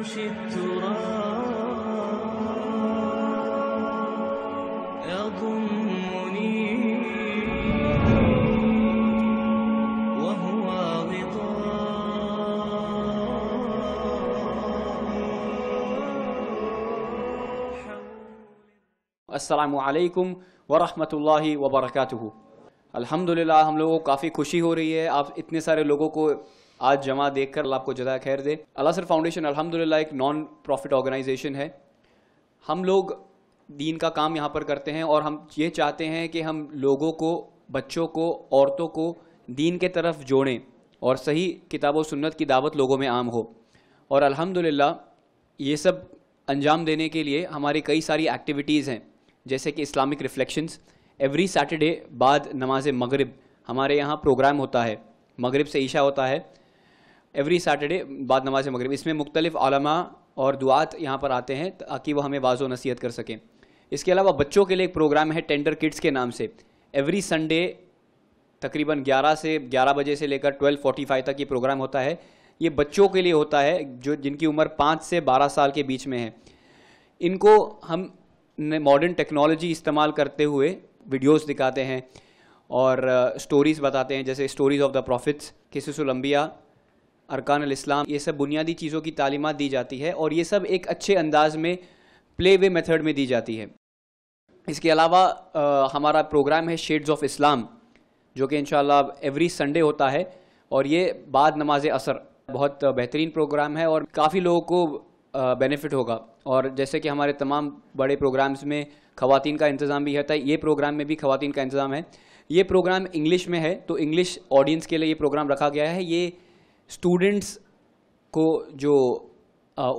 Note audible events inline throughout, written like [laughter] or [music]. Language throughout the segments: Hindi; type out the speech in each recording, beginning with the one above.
يمشي التراب يضمني وهو غطاء السلام عليكم ورحمة الله وبركاته الحمد لله हम लोगों को काफ़ी खुशी हो रही है आप इतने सारे आज जमा देखकर आपको जदा खैर दे अला सर फाउंडेशन अलहमदिल्ला एक नॉन प्रॉफिट ऑर्गेनाइजेशन है हम लोग दीन का काम यहाँ पर करते हैं और हम ये चाहते हैं कि हम लोगों को बच्चों को औरतों को दीन के तरफ जोड़ें और सही किताब व सुन्नत की दावत लोगों में आम हो और अल्हम्दुलिल्लाह ये सब अंजाम देने के लिए हमारी कई सारी एक्टिविटीज़ हैं जैसे कि इस्लामिक रिफ्लेक्शंस एवरी सैटरडे बाद नमाज मगरब हमारे यहाँ प्रोग्राम होता है मगरब से ईशा होता है एवरी सैटरडे बाद नमाज मगरब इसमें मुख्तलिफ और दुआत यहाँ पर आते हैं ताकि वो हमें वाजो नसीहत कर सकें इसके अलावा बच्चों के लिए एक प्रोग्राम है टेंडर किड्स के नाम से एवरी संडे तकरीबन 11 से 11 बजे से लेकर 12:45 तक ये प्रोग्राम होता है ये बच्चों के लिए होता है जो जिनकी उम्र पाँच से बारह साल के बीच में है इनको हम मॉडर्न टेक्नोलॉजी इस्तेमाल करते हुए वीडियोस दिखाते हैं और स्टोरीज़ uh, बताते हैं जैसे स्टोरीज़ ऑफ द प्रॉफिट्स किसिसम्बिया अरकान इस्लाम ये सब बुनियादी चीज़ों की तालीमत दी जाती है और ये सब एक अच्छे अंदाज में प्ले वे मेथड में दी जाती है इसके अलावा आ, हमारा प्रोग्राम है शेड्स ऑफ इस्लाम जो कि इन एवरी संडे होता है और ये बाद नमाज असर बहुत बेहतरीन प्रोग्राम है और काफ़ी लोगों को बेनिफिट होगा और जैसे कि हमारे तमाम बड़े प्रोग्राम्स में खातन का इंतज़ाम भी होता है ये प्रोग्राम में भी खातन का इंतज़ाम है ये प्रोग्राम इंग्लिश में है तो इंग्लिश ऑडियंस के लिए ये प्रोग्राम रखा गया है ये स्टूडेंट्स को जो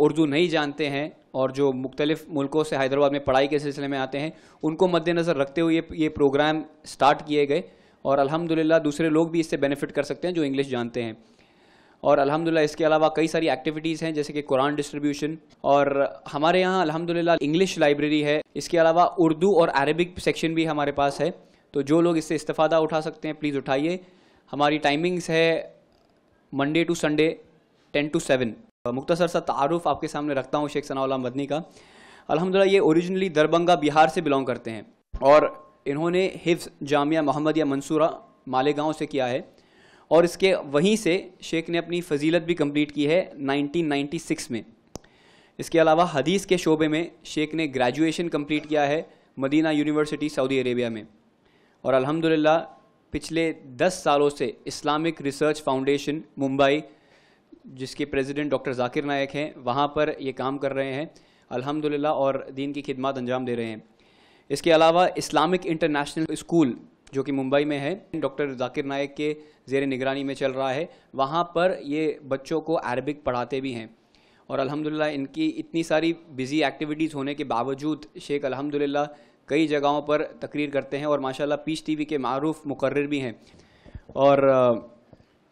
उर्दू नहीं जानते हैं और जो मुख्तलिफ़ मुल्कों से हैदराबाद में पढ़ाई के सिलसिले में आते हैं उनको मद्देनज़र रखते हुए ये ये प्रोग्राम स्टार्ट किए गए और अल्हम्दुलिल्लाह दूसरे लोग भी इससे बेनिफिट कर सकते हैं जो इंग्लिश जानते हैं और अल्हम्दुलिल्लाह इसके अलावा कई सारी एक्टिविटीज़ हैं जैसे कि कुरान डिस्ट्रीब्यूशन और हमारे यहाँ अल्हम्दुलिल्लाह इंग्लिश लाइब्रेरी है इसके अलावा उर्दू और अरबिक सेक्शन भी हमारे पास है तो जो लोग इससे इस्ता उठा सकते हैं प्लीज़ उठाइए हमारी टाइमिंग्स है Monday to Sunday ten to seven मुख्तसर सा तारुफ आपके सामने रखता हूँ शेख सनाउल्ला मदनी का अलहमदिल्ला ये ओरिजिनली दरभंगा बिहार से बिलोंग करते हैं और इन्होंने हिफ्स जामिया या मंसूरा मालेगांव से किया है और इसके वहीं से शेख ने अपनी फजीलत भी कंप्लीट की है 1996 में इसके अलावा हदीस के शोबे में शेख ने ग्रेजुएशन कंप्लीट किया है मदीना यूनिवर्सिटी सऊदी अरेबिया में और अलहमदिल्ला पिछले 10 सालों से इस्लामिक रिसर्च फाउंडेशन मुंबई जिसके प्रेसिडेंट डॉक्टर जाकिर नायक हैं वहाँ पर ये काम कर रहे हैं अल्हम्दुलिल्लाह और दीन की खिदमत अंजाम दे रहे हैं इसके अलावा इस्लामिक इंटरनेशनल स्कूल जो कि मुंबई में है डॉक्टर जाकिर नायक के जेर निगरानी में चल रहा है वहाँ पर ये बच्चों को अरबिक पढ़ाते भी हैं और अलहमदिल्ला इनकी इतनी सारी बिज़ी एक्टिविटीज़ होने के बावजूद शेख अलहमदिल्ला कई जगहों पर तकरीर करते हैं और माशाल्लाह पीच टीवी के मरूफ मुकर्र भी हैं और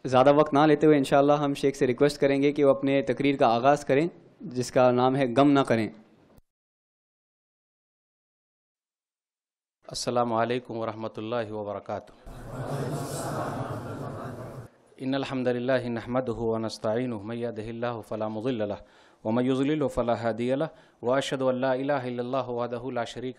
ज़्यादा वक्त ना लेते हुए इन हम शेख से रिक्वेस्ट करेंगे कि वो अपने तकरीर का आगाज़ करें जिसका नाम है गम ना करें अस्सलाम वालेकुम वरहमतुल्लाहि व बरकातुहू इन अल्हम्दुलिल्लाह नहमदहु व नस्ताईनुहु मय यहदिहिल्लाहु फला मुضل ला शरीक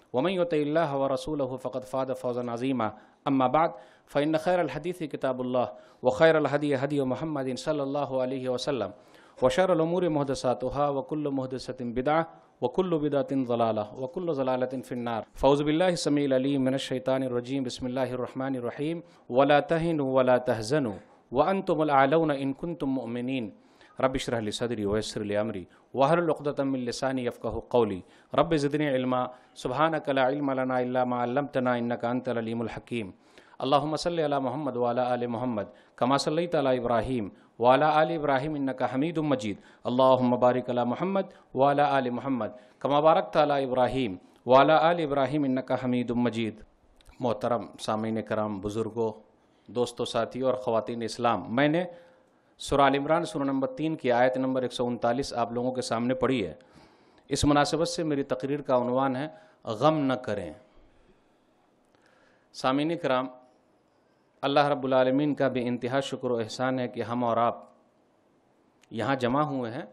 ومن يطع الله ورسوله فقد فاز فوزا عظيما أما بعد فإن خير الحديث كتاب الله وخير الهدي هدي محمد صلى الله عليه وسلم وشر الأمور محدثاتها وكل محدثة بدعة وكل بدعة ضلالة وكل ضلالة في النار فوز بالله السميع العليم من الشيطان الرجيم بسم الله الرحمن الرحيم ولا تهنوا ولا تهزنوا وأنتم الأعلون إن كنتم مؤمنين रब शरहली सदरी वसरली अमरी वहरलतमिलसानी यफ़क़ कौली रब ज़दन इल्मा सुबहान कला इल्मलाना तना इनकानतलीमलहकीम अल्लाम सल महमद वाला आल महमद कमा सल्ली तला इब्राहिम वाला आल इब्राहिम इनका हमीद मजीद अल्लाबारिक महमद वाला आल महमद कमा बारक तला इब्राहिम वाला आल इब्राहिम इनका हमीद मजीद मोहतरम सामीन कराम बुज़ुर्गों दोस्तों साथियों और ख़वान इस्लाम मैंने सुराल इमरान सुर नंबर तीन की आयत नंबर एक आप लोगों के सामने पड़ी है इस मुनासिबत से मेरी तकरीर का अनवान है गम न करें सामिन कराम अल्लाह रब्लमीन का भी इंतहा शुक्र एहसान है कि हम और आप यहाँ जमा हुए हैं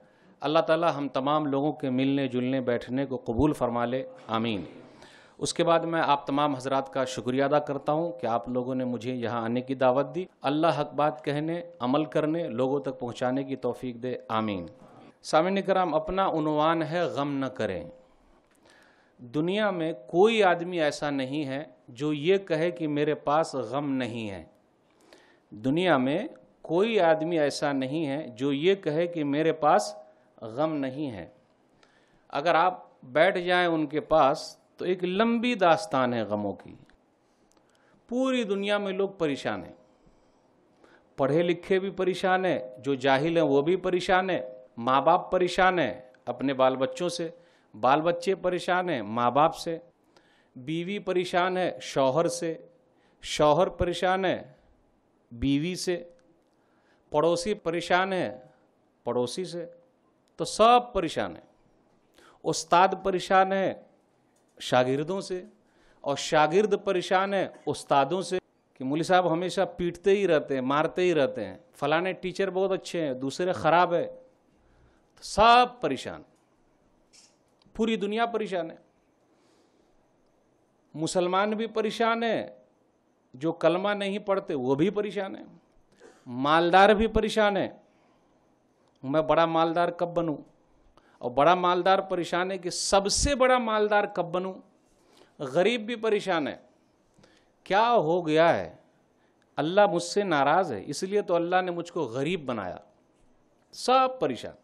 अल्लाह ताला हम तमाम लोगों के मिलने जुलने बैठने को कबूल फरमा ले आमीन उसके बाद मैं आप तमाम हजरात का शुक्रिया अदा करता हूँ कि आप लोगों ने मुझे यहाँ आने की दावत दी अल्लाह हक बात कहने अमल करने लोगों तक पहुँचाने की तोफ़ी दे आमीन सामिन कराम अपना उनवान है गम न करें दुनिया में कोई आदमी ऐसा नहीं है जो ये कहे कि मेरे पास गम नहीं है दुनिया में कोई आदमी ऐसा नहीं है जो ये कहे कि मेरे पास गम नहीं है अगर आप बैठ जाएं उनके पास तो एक लंबी दास्तान है गमों की पूरी दुनिया में लोग परेशान हैं पढ़े लिखे भी परेशान हैं जो जाहिल हैं वो भी परेशान हैं माँ बाप परेशान हैं अपने बाल बच्चों से बाल बच्चे परेशान हैं माँ बाप से बीवी परेशान है शौहर से शौहर परेशान है बीवी से पड़ोसी परेशान है पड़ोसी से तो सब परेशान है उस्ताद परेशान है शागिर्दों से और शागिर्द परेशान है उस्तादों से कि मौली साहब हमेशा पीटते ही रहते हैं मारते ही रहते हैं फलाने टीचर बहुत अच्छे हैं दूसरे ख़राब है तो सब परेशान पूरी दुनिया परेशान है मुसलमान भी परेशान है जो कलमा नहीं पढ़ते वो भी परेशान है मालदार भी परेशान है मैं बड़ा मालदार कब बनूँ और बड़ा मालदार परेशान है कि सबसे बड़ा मालदार कब बनूं गरीब भी परेशान है क्या हो गया है अल्लाह मुझसे नाराज़ है इसलिए तो अल्लाह ने मुझको गरीब बनाया सब परेशान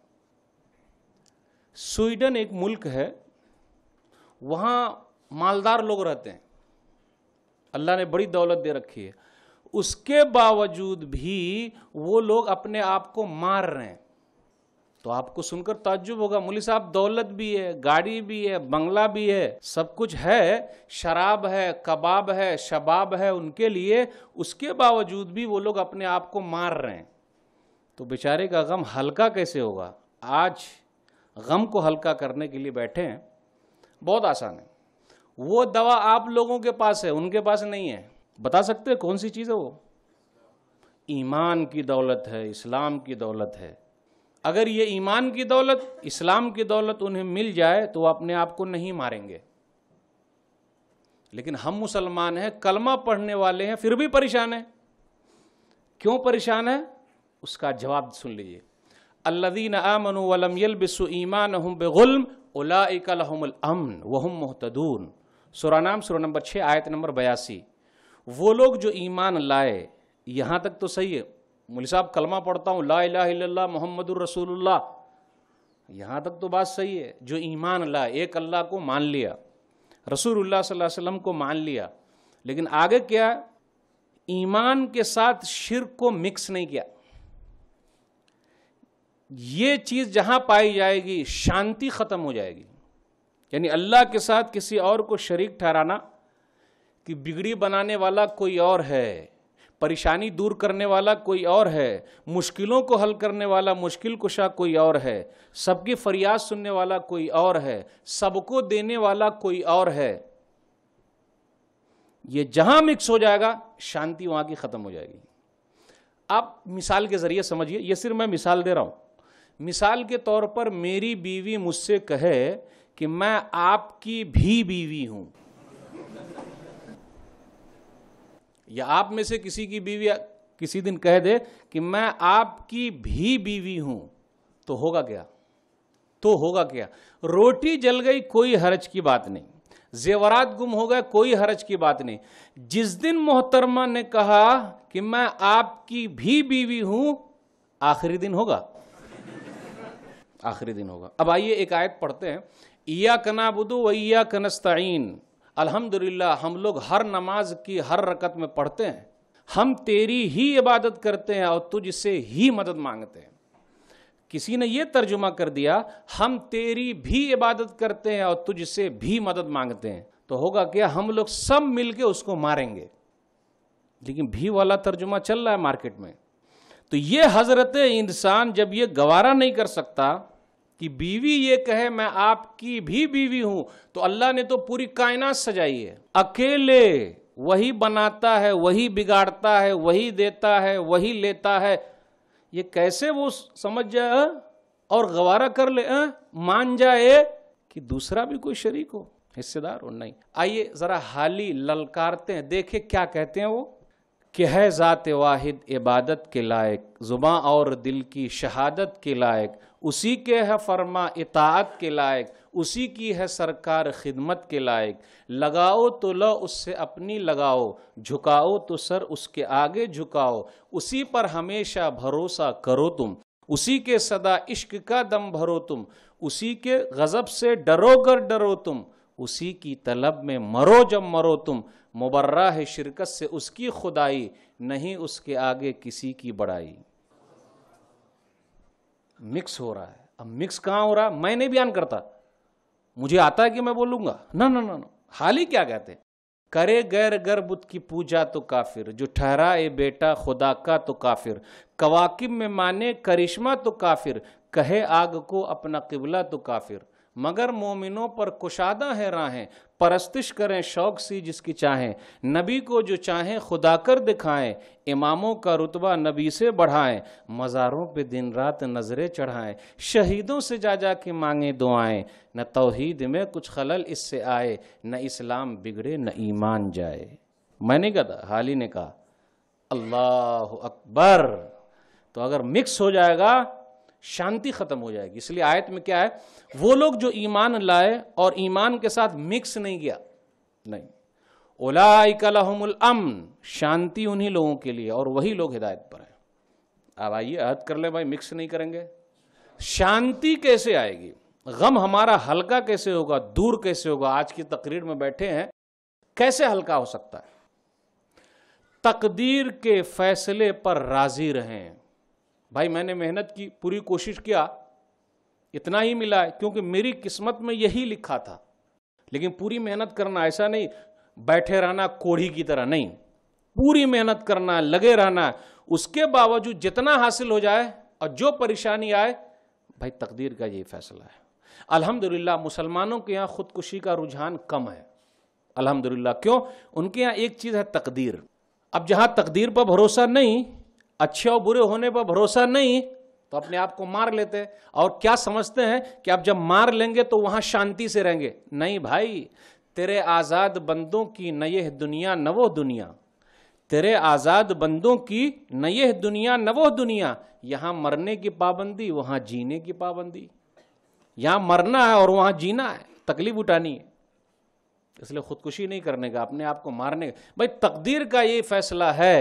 स्वीडन एक मुल्क है वहां मालदार लोग रहते हैं अल्लाह ने बड़ी दौलत दे रखी है उसके बावजूद भी वो लोग अपने आप को मार रहे हैं तो आपको सुनकर ताज्जुब होगा मोली साहब दौलत भी है गाड़ी भी है बंगला भी है सब कुछ है शराब है कबाब है शबाब है उनके लिए उसके बावजूद भी वो लोग अपने आप को मार रहे हैं तो बेचारे का गम हल्का कैसे होगा आज गम को हल्का करने के लिए बैठे हैं बहुत आसान है वो दवा आप लोगों के पास है उनके पास नहीं है बता सकते कौन सी चीज़ है वो ईमान की दौलत है इस्लाम की दौलत है अगर ये ईमान की दौलत इस्लाम की दौलत उन्हें मिल जाए तो अपने आप को नहीं मारेंगे लेकिन हम मुसलमान हैं कलमा पढ़ने वाले हैं फिर भी परेशान हैं क्यों परेशान है उसका जवाब सुन लीजिए अल्लादीन आमन वलम बिसु ईमान हम बेगुल्म अमन वहम मोहतदून सुरानाम सुर नंबर छः आयत नंबर बयासी वो लोग जो ईमान लाए यहाँ तक तो सही है मुल साहब कलमा पढ़ता हूँ ला इला मोहम्मद रसूलुल्लाह यहाँ तक तो बात सही है जो ईमान ला एक अल्लाह को मान लिया रसूलुल्लाह सल्लल्लाहु अलैहि वसल्लम को मान लिया लेकिन आगे क्या ईमान के साथ शिर को मिक्स नहीं किया ये चीज़ जहां पाई जाएगी शांति ख़त्म हो जाएगी यानी अल्लाह के साथ किसी और को शरीक ठहराना कि बिगड़ी बनाने वाला कोई और है परेशानी दूर करने वाला कोई और है मुश्किलों को हल करने वाला मुश्किल कुशा कोई और है सबकी फरियाद सुनने वाला कोई और है सबको देने वाला कोई और है ये जहां मिक्स हो जाएगा शांति वहां की खत्म हो जाएगी आप मिसाल के जरिए समझिए ये सिर्फ मैं मिसाल दे रहा हूं मिसाल के तौर पर मेरी बीवी मुझसे कहे कि मैं आपकी भी बीवी हूं या आप में से किसी की बीवी किसी दिन कह दे कि मैं आपकी भी बीवी हूं तो होगा क्या तो होगा क्या रोटी जल गई कोई हरज की बात नहीं जेवरात गुम हो गए कोई हरज की बात नहीं जिस दिन मोहतरमा ने कहा कि मैं आपकी भी बीवी हूं आखिरी दिन होगा आखिरी दिन होगा अब आइए एक आयत पढ़ते हैं इया कना बुदू वैया कनस्ताइन अल्हम्दुलिल्लाह हम लोग हर नमाज की हर रकत में पढ़ते हैं हम तेरी ही इबादत करते हैं और तुझसे ही मदद मांगते हैं किसी ने यह तर्जुमा कर दिया हम तेरी भी इबादत करते हैं और तुझसे भी मदद मांगते हैं तो होगा क्या हम लोग सब मिलके उसको मारेंगे लेकिन भी वाला तर्जुमा चल रहा है मार्केट में तो ये हजरत इंसान जब ये गवारा नहीं कर सकता कि बीवी ये कहे मैं आपकी भी बीवी हूं तो अल्लाह ने तो पूरी कायनात सजाई है अकेले वही बनाता है वही बिगाड़ता है वही देता है वही लेता है ये कैसे वो समझ जाए और गवारा कर ले आ? अं? मान जाए कि दूसरा भी कोई शरीक हो हिस्सेदार हो नहीं आइए जरा हाली ललकारते हैं देखे क्या कहते हैं वो कि है ज़ात वाहिद इबादत के लायक जुबा और दिल की शहादत के लायक उसी के है फर्मा इतात के लायक उसी की है सरकार खिदमत के लायक लगाओ तो लो उससे अपनी लगाओ झुकाओ तो सर उसके आगे झुकाओ उसी पर हमेशा भरोसा करो तुम उसी के सदा इश्क का दम भरो तुम उसी के गज़ब से डरो कर डरो तुम उसी की तलब में मरो जब मरो तुम मुबर्रा है शिरकत से उसकी खुदाई नहीं उसके आगे किसी की बड़ाई मिक्स हो रहा है अब मिक्स कहाँ हो रहा है मैं नहीं बयान करता मुझे आता है कि मैं बोलूँगा ना ना ना ना हाल ही क्या कहते हैं करे गैर गर बुद्ध की पूजा तो काफिर जो ठहरा ए बेटा खुदा का तो काफिर कवाकिब में माने करिश्मा तो काफिर कहे आग को अपना किबला तो काफिर मगर मोमिनों पर कुशादा है राहें परस्तिश करें शौक सी जिसकी चाहें नबी को जो चाहें खुदा कर दिखाएं इमामों का रुतबा नबी से बढ़ाएं मज़ारों पे दिन रात नज़रें चढ़ाएं शहीदों से जा जा के मांगे दुआएं न तोहीद में कुछ खलल इससे आए न इस्लाम बिगड़े न ईमान जाए मैंने कहा हाली ने कहा अल्लाह अकबर तो अगर मिक्स हो जाएगा शांति खत्म हो जाएगी इसलिए आयत में क्या है वो लोग जो ईमान लाए और ईमान के साथ मिक्स नहीं किया नहीं ओलाकलहमुल अमन शांति उन्हीं लोगों के लिए और वही लोग हिदायत पर हैं अब आइए अहद कर ले भाई मिक्स नहीं करेंगे शांति कैसे आएगी गम हमारा हल्का कैसे होगा दूर कैसे होगा आज की तकरीर में बैठे हैं कैसे हल्का हो सकता है तकदीर के फैसले पर राजी रहें भाई मैंने मेहनत की पूरी कोशिश किया इतना ही मिला है क्योंकि मेरी किस्मत में यही लिखा था लेकिन पूरी मेहनत करना ऐसा नहीं बैठे रहना कोढ़ी की तरह नहीं पूरी मेहनत करना लगे रहना उसके बावजूद जितना हासिल हो जाए और जो परेशानी आए भाई तकदीर का यही फैसला है अल्हम्दुलिल्लाह मुसलमानों के यहाँ खुदकुशी का रुझान कम है अल्हम्दुलिल्लाह क्यों उनके यहाँ एक चीज़ है तकदीर अब जहाँ तकदीर पर भरोसा नहीं अच्छे और बुरे होने पर भरोसा नहीं तो अपने आप को मार लेते हैं और क्या समझते हैं कि आप जब मार लेंगे तो वहां शांति से रहेंगे नहीं भाई तेरे आज़ाद बंदों की नये दुनिया नवो दुनिया तेरे आज़ाद बंदों की नये दुनिया नवो दुनिया यहां मरने की पाबंदी वहां जीने की पाबंदी यहां मरना है और वहां जीना है तकलीफ उठानी है इसलिए खुदकुशी नहीं करने का अपने आप को मारने का भाई तकदीर का ये फैसला है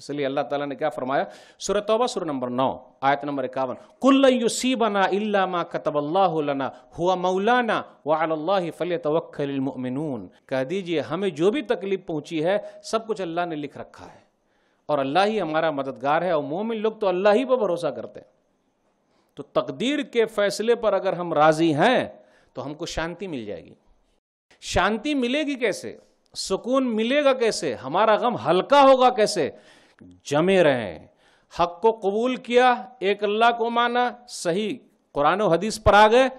इसलिए अल्लाह ताला ने क्या फरमाया सूरह तौबा सूर नंबर 9 आयत नंबर इक्यावन कुल युसीबना इल्ला मा कतबल्लाहु लना हुआ मौलाना व अलल्लाहि फलयतवक्कलिल मुमिनून कह दीजिए हमें जो भी तकलीफ पहुंची है सब कुछ अल्लाह ने लिख रखा है और अल्लाह ही हमारा मददगार है और मोमिन लोग तो अल्लाह ही पर भरोसा करते हैं तो तकदीर के फैसले पर अगर हम राजी हैं तो हमको शांति मिल जाएगी शांति मिलेगी कैसे सुकून मिलेगा कैसे हमारा गम हल्का होगा कैसे जमे रहे हक को कबूल किया एक अल्लाह को माना सही कुरान हदीस पर आ गए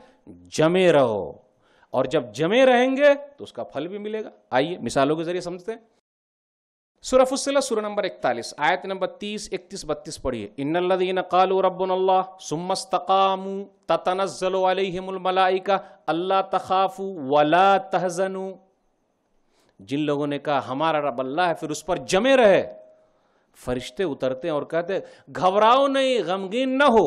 जमे रहो और जब जमे रहेंगे तो उसका फल भी मिलेगा आइए मिसालों के जरिए समझते हैं सूरह नंबर इकतालीस आयत नंबर तीस इकतीस बत्तीस पढ़िए इन्नदीन कालू रब्बुल्ला सुमस्तकामू ततनजलो का अल्लाह तखाफू वला तहजनु जिन लोगों ने कहा हमारा रब अल्लाह है फिर उस पर जमे रहे फरिश्ते उतरते हैं और कहते घबराओ नहीं गमगीन ना हो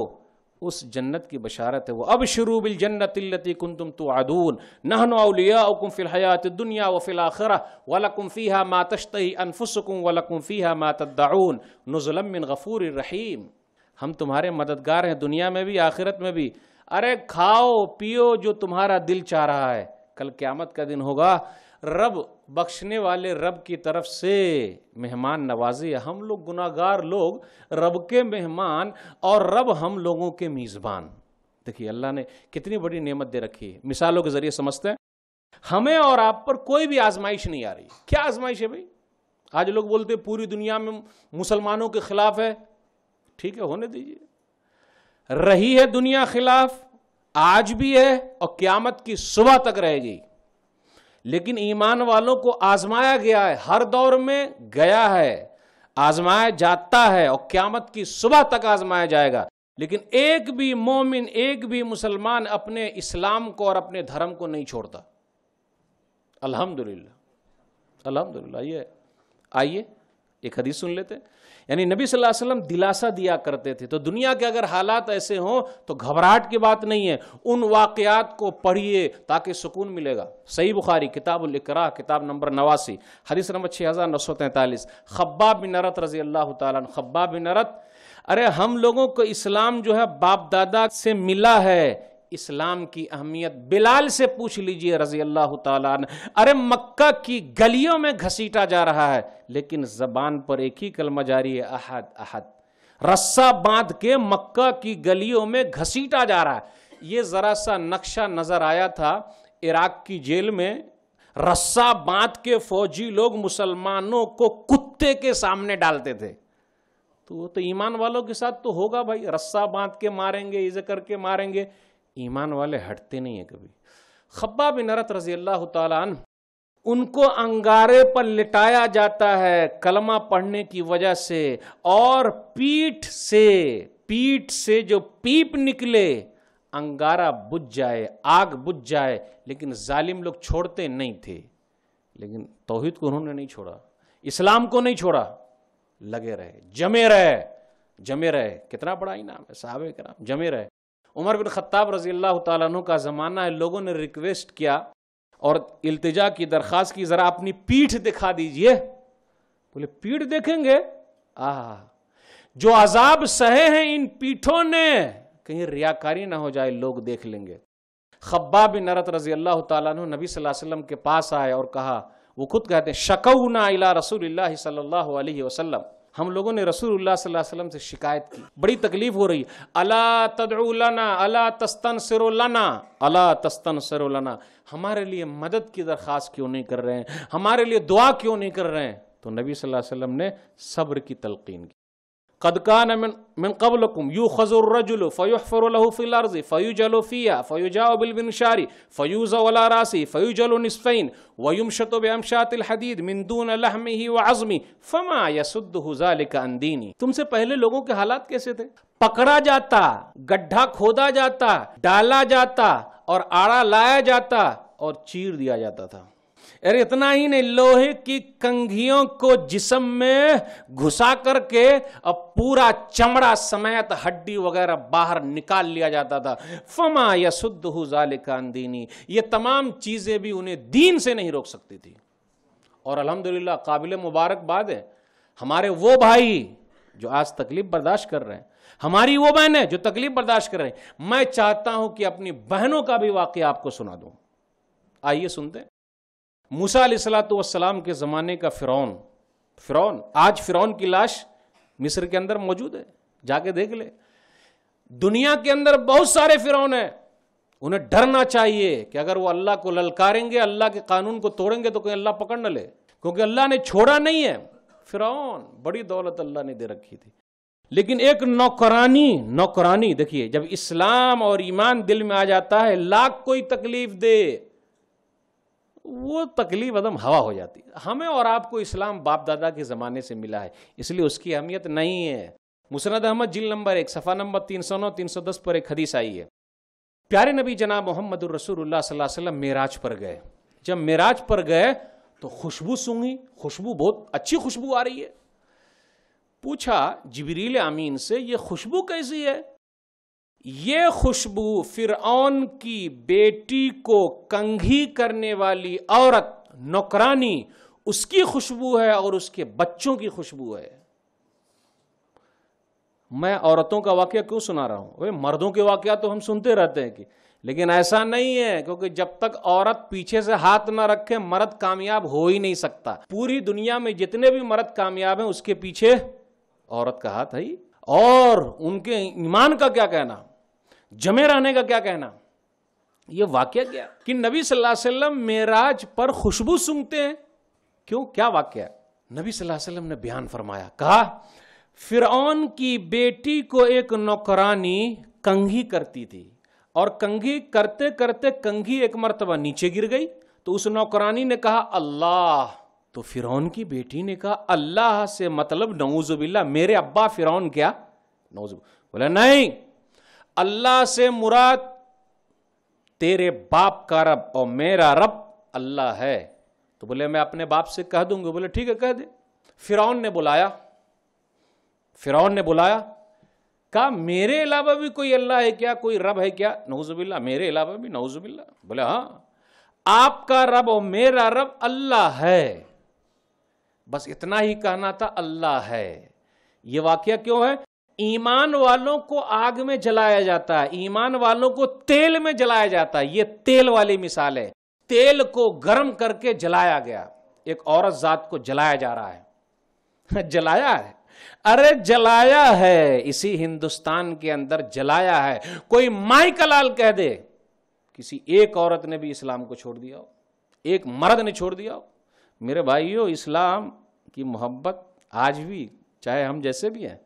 उस जन्नत की बशारत है वो अब शुरू बिल जन्नत कुन तुम तो आदून नहनौलियाकुम फिल हयात दुनिया व फिल आखर वलकुम फ़ीहा मातश्ती अनफुसकुम वलकुम फ़ीहा मातदाउन नज़लम गफ़ूर रहीम हम तुम्हारे मददगार हैं दुनिया में भी आखिरत में भी अरे खाओ पियो जो तुम्हारा दिल चाह रहा है कल क़्यामत का दिन होगा रब बख्शने वाले रब की तरफ से मेहमान नवाजी है हम लोग गुनागार लोग रब के मेहमान और रब हम लोगों के मेज़बान देखिए अल्लाह ने कितनी बड़ी नेमत दे रखी है मिसालों के ज़रिए समझते हैं हमें और आप पर कोई भी आजमाइश नहीं आ रही क्या आजमाइश है भाई आज लोग बोलते हैं पूरी दुनिया में मुसलमानों के खिलाफ है ठीक है होने दीजिए रही है दुनिया खिलाफ आज भी है और क्यामत की सुबह तक रहेगी लेकिन ईमान वालों को आजमाया गया है हर दौर में गया है आजमाया जाता है और क्यामत की सुबह तक आजमाया जाएगा लेकिन एक भी मोमिन एक भी मुसलमान अपने इस्लाम को और अपने धर्म को नहीं छोड़ता अल्हम्दुलिल्लाह अल्हम्दुलिल्लाह ये आइए एक हदीस सुन लेते हैं यानी नबी सल्लल्लाहु अलैहि वसल्लम दिलासा दिया करते थे तो दुनिया के अगर हालात ऐसे हों तो घबराहट की बात नहीं है उन वाकयात को पढ़िए ताकि सुकून मिलेगा सही बुखारी किताब इकरा किताब नंबर नवासी हदीस नंबर छः हज़ार नौ सौ तैंतालीस खब्बा बिन नरत रजी अल्लाह तब्बा बिन नरत अरे हम लोगों को इस्लाम जो है बाप दादा से मिला है इस्लाम की अहमियत बिलाल से पूछ लीजिए रजी अल्लाह तला अरे मक्का की गलियों में घसीटा जा रहा है लेकिन जबान पर एक ही कलमा जारी है अहद अहद रस्सा बांध के मक्का की गलियों में घसीटा जा रहा है ये ज़रा सा नक्शा नज़र आया था इराक की जेल में रस्सा बांध के फौजी लोग मुसलमानों को कुत्ते के सामने डालते थे तो वो तो ईमान वालों के साथ तो होगा भाई रस्सा बांध के मारेंगे इज करके मारेंगे ईमान वाले हटते नहीं है कभी खब्बा बिन अरत रजी अल्लाह तन उनको अंगारे पर लिटाया जाता है कलमा पढ़ने की वजह से और पीठ से पीठ से जो पीप निकले अंगारा बुझ जाए आग बुझ जाए लेकिन जालिम लोग छोड़ते नहीं थे लेकिन तोहहीद को उन्होंने नहीं छोड़ा इस्लाम को नहीं छोड़ा लगे रहे जमे रहे जमे रहे कितना बड़ा इनाम है साहब कराम जमे रहे उमर बिन ख़त्ताब रज़ी अल्लाह तु का ज़माना है लोगों ने रिक्वेस्ट किया और अल्तजा की दरख्वास्त की ज़रा अपनी पीठ दिखा दीजिए बोले पीठ देखेंगे आह जो अजाब सहे हैं इन पीठों ने कहीं रियाकारी ना हो जाए लोग देख लेंगे खब्बा बिन नरत रजी अल्लाह तु नबी वसल्लम के पास आए और कहा वो खुद कहते हैं शकऊना इला रसूल सल्लल्लाहु अलैहि वसल्लम हम लोगों ने रसूलुल्लाह सल्लल्लाहु अलैहि वसल्लम से शिकायत की बड़ी तकलीफ हो रही अला तदउलना अला तस्तन सिरोलाना अला तस्तन सिरोलाना हमारे लिए मदद की दरख्वास्त क्यों नहीं कर रहे हैं हमारे लिए दुआ क्यों नहीं कर रहे हैं तो नबी सल्लल्लाहु अलैहि वसल्लम ने सब्र की तलकीन की कदकान मिन कबलकुम यू खजुर्रजुल फ़युफ़रफ़िलर्ज़ फ़युजलोफ़िया फ़युजा बिलबिनशारी फ़यूज़ वला रासी फ़युजलनस्फ़ैन वयुम शतोबमशातिलहदीद मिंदून लहम ही व आज़मी फ़मा यसुद्दुजालिका अंदीनी तुमसे पहले लोगों के हालात कैसे थे पकड़ा जाता गड्ढा खोदा जाता डाला जाता और आड़ा लाया जाता और चीर दिया जाता था अरे इतना ही नहीं लोहे की कंघियों को जिसम में घुसा करके अब पूरा चमड़ा समेत हड्डी वगैरह बाहर निकाल लिया जाता था फमा या शुद्ध हु जालिकांदीनी ये तमाम चीज़ें भी उन्हें दीन से नहीं रोक सकती थी और अल्हम्दुलिल्लाह काबिल मुबारकबाद है हमारे वो भाई जो आज तकलीफ बर्दाश्त कर रहे हैं हमारी वो बहन है जो तकलीफ बर्दाश्त कर रहे हैं मैं चाहता हूं कि अपनी बहनों का भी वाक्य आपको सुना दूं आइए सुनते हैं मूसा सलाम के ज़माने का फ़िरौन फ़िरौन आज फ़िरौन की लाश मिस्र के अंदर मौजूद है जाके देख ले दुनिया के अंदर बहुत सारे फ़िरौन हैं उन्हें डरना चाहिए कि अगर वो अल्लाह को ललकारेंगे अल्लाह के कानून को तोड़ेंगे तो कोई अल्लाह पकड़ न ले क्योंकि अल्लाह ने छोड़ा नहीं है फिरौन बड़ी दौलत अल्लाह ने दे रखी थी लेकिन एक नौकरानी नौकरानी देखिए जब इस्लाम और ईमान दिल में आ जाता है लाख कोई तकलीफ दे वो तकलीफ एकदम हवा हो जाती है हमें और आपको इस्लाम बाप दादा के ज़माने से मिला है इसलिए उसकी अहमियत नहीं है मुसरद अहमद जिल नंबर एक सफ़ा नंबर तीन सौ नौ तीन सौ दस पर एक हदीस आई है प्यारे नबी जनाब मोहम्मद वसल्लम मेराज पर गए जब मेराज पर गए तो खुशबू सूंगी खुशबू बहुत अच्छी खुशबू आ रही है पूछा जबरील आमीन से ये खुशबू कैसी है ये खुशबू फिर की बेटी को कंघी करने वाली औरत नौकरानी उसकी खुशबू है और उसके बच्चों की खुशबू है मैं औरतों का वाक्य क्यों सुना रहा हूं वे मर्दों के वाक्य तो हम सुनते रहते हैं कि लेकिन ऐसा नहीं है क्योंकि जब तक औरत पीछे से हाथ ना रखे मर्द कामयाब हो ही नहीं सकता पूरी दुनिया में जितने भी मर्द कामयाब हैं उसके पीछे औरत का हाथ है और उनके ईमान का क्या कहना जमे रहने का क्या कहना यह वाक्य क्या कि नबी सल्लल्लाहु अलैहि वसल्लम मेराज पर खुशबू सूंघते हैं क्यों क्या वाक्य है नबी सल्लल्लाहु अलैहि वसल्लम ने बयान फरमाया कहा फिरौन की बेटी को एक नौकरानी कंघी करती थी और कंघी करते करते कंघी एक मरतबा नीचे गिर गई तो उस नौकरानी ने कहा अल्लाह तो फिरौन की बेटी ने कहा अल्लाह से मतलब नऊजुबिल्ला मेरे अब्बा फिरौन क्या नऊजुब बोला नहीं अल्लाह से मुराद तेरे बाप का रब और मेरा रब अल्लाह है तो बोले मैं अपने बाप से कह दूंगी बोले ठीक है कह दे फिरौन ने बुलाया फिरौन ने बुलाया कहा मेरे अलावा भी कोई अल्लाह है क्या कोई रब है क्या नौजुबिल्ला मेरे अलावा भी नौजुबिल्ला बोले हाँ आपका रब और मेरा रब अल्लाह है बस इतना ही कहना था अल्लाह है ये वाक्य क्यों है ईमान वालों को आग में जलाया जाता है ईमान वालों को तेल में जलाया जाता है ये तेल वाली मिसाल है तेल को गर्म करके जलाया गया एक औरत जात को जलाया जा रहा है [laughs] जलाया है अरे जलाया है इसी हिंदुस्तान के अंदर जलाया है कोई माई लाल कह दे किसी एक औरत ने भी इस्लाम को छोड़ दिया हो एक मर्द ने छोड़ दिया हो मेरे भाइयों इस्लाम की मोहब्बत आज भी चाहे हम जैसे भी हैं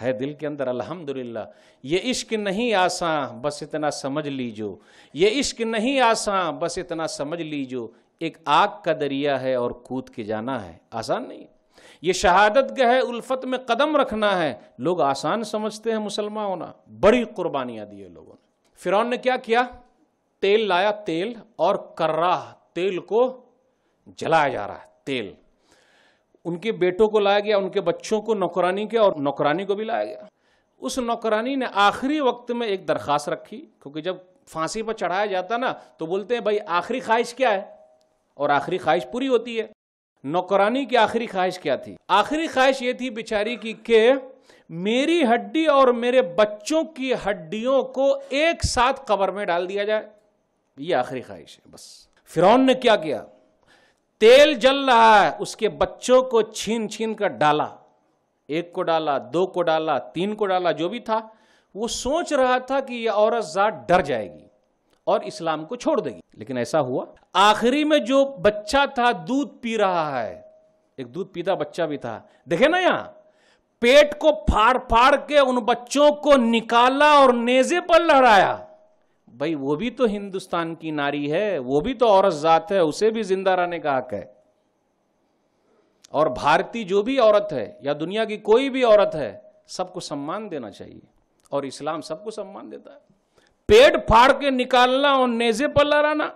है दिल के अंदर अल्हम्दुलिल्लाह ये इश्क नहीं आसा बस इतना समझ लीजो ये इश्क नहीं आसा बस इतना समझ लीजो एक आग का दरिया है और कूद के जाना है आसान नहीं ये शहादत गह है उल्फत में कदम रखना है लोग आसान समझते हैं मुसलमान होना बड़ी कुर्बानियाँ दी है लोगों ने फिर ने क्या किया तेल लाया तेल और कर्राह तेल को जलाया जा रहा है तेल उनके बेटों को लाया गया उनके बच्चों को नौकरानी के और नौकरानी को भी लाया गया उस नौकरानी ने आखिरी वक्त में एक दरखास्त रखी क्योंकि जब फांसी पर चढ़ाया जाता ना तो बोलते हैं भाई आखिरी ख्वाहिश क्या है और आखिरी ख्वाहिश पूरी होती है नौकरानी की आखिरी ख्वाहिश क्या थी आखिरी ख्वाहिश ये थी बेचारी की के मेरी हड्डी और मेरे बच्चों की हड्डियों को एक साथ कबर में डाल दिया जाए ये आखिरी ख्वाहिश है बस फिरौन ने क्या किया तेल जल रहा है उसके बच्चों को छीन छीन कर डाला एक को डाला दो को डाला तीन को डाला जो भी था वो सोच रहा था कि यह औरत ज़ात डर जाएगी और इस्लाम को छोड़ देगी लेकिन ऐसा हुआ आखिरी में जो बच्चा था दूध पी रहा है एक दूध पीता बच्चा भी था देखे ना यहां पेट को फाड़ फाड़ के उन बच्चों को निकाला और नेजे पर लहराया भाई वो भी तो हिंदुस्तान की नारी है वो भी तो औरत जात है उसे भी जिंदा रहने का हक है और भारतीय जो भी औरत है या दुनिया की कोई भी औरत है सबको सम्मान देना चाहिए और इस्लाम सबको सम्मान देता है पेट फाड़ के निकालना और नेजे पर लहराना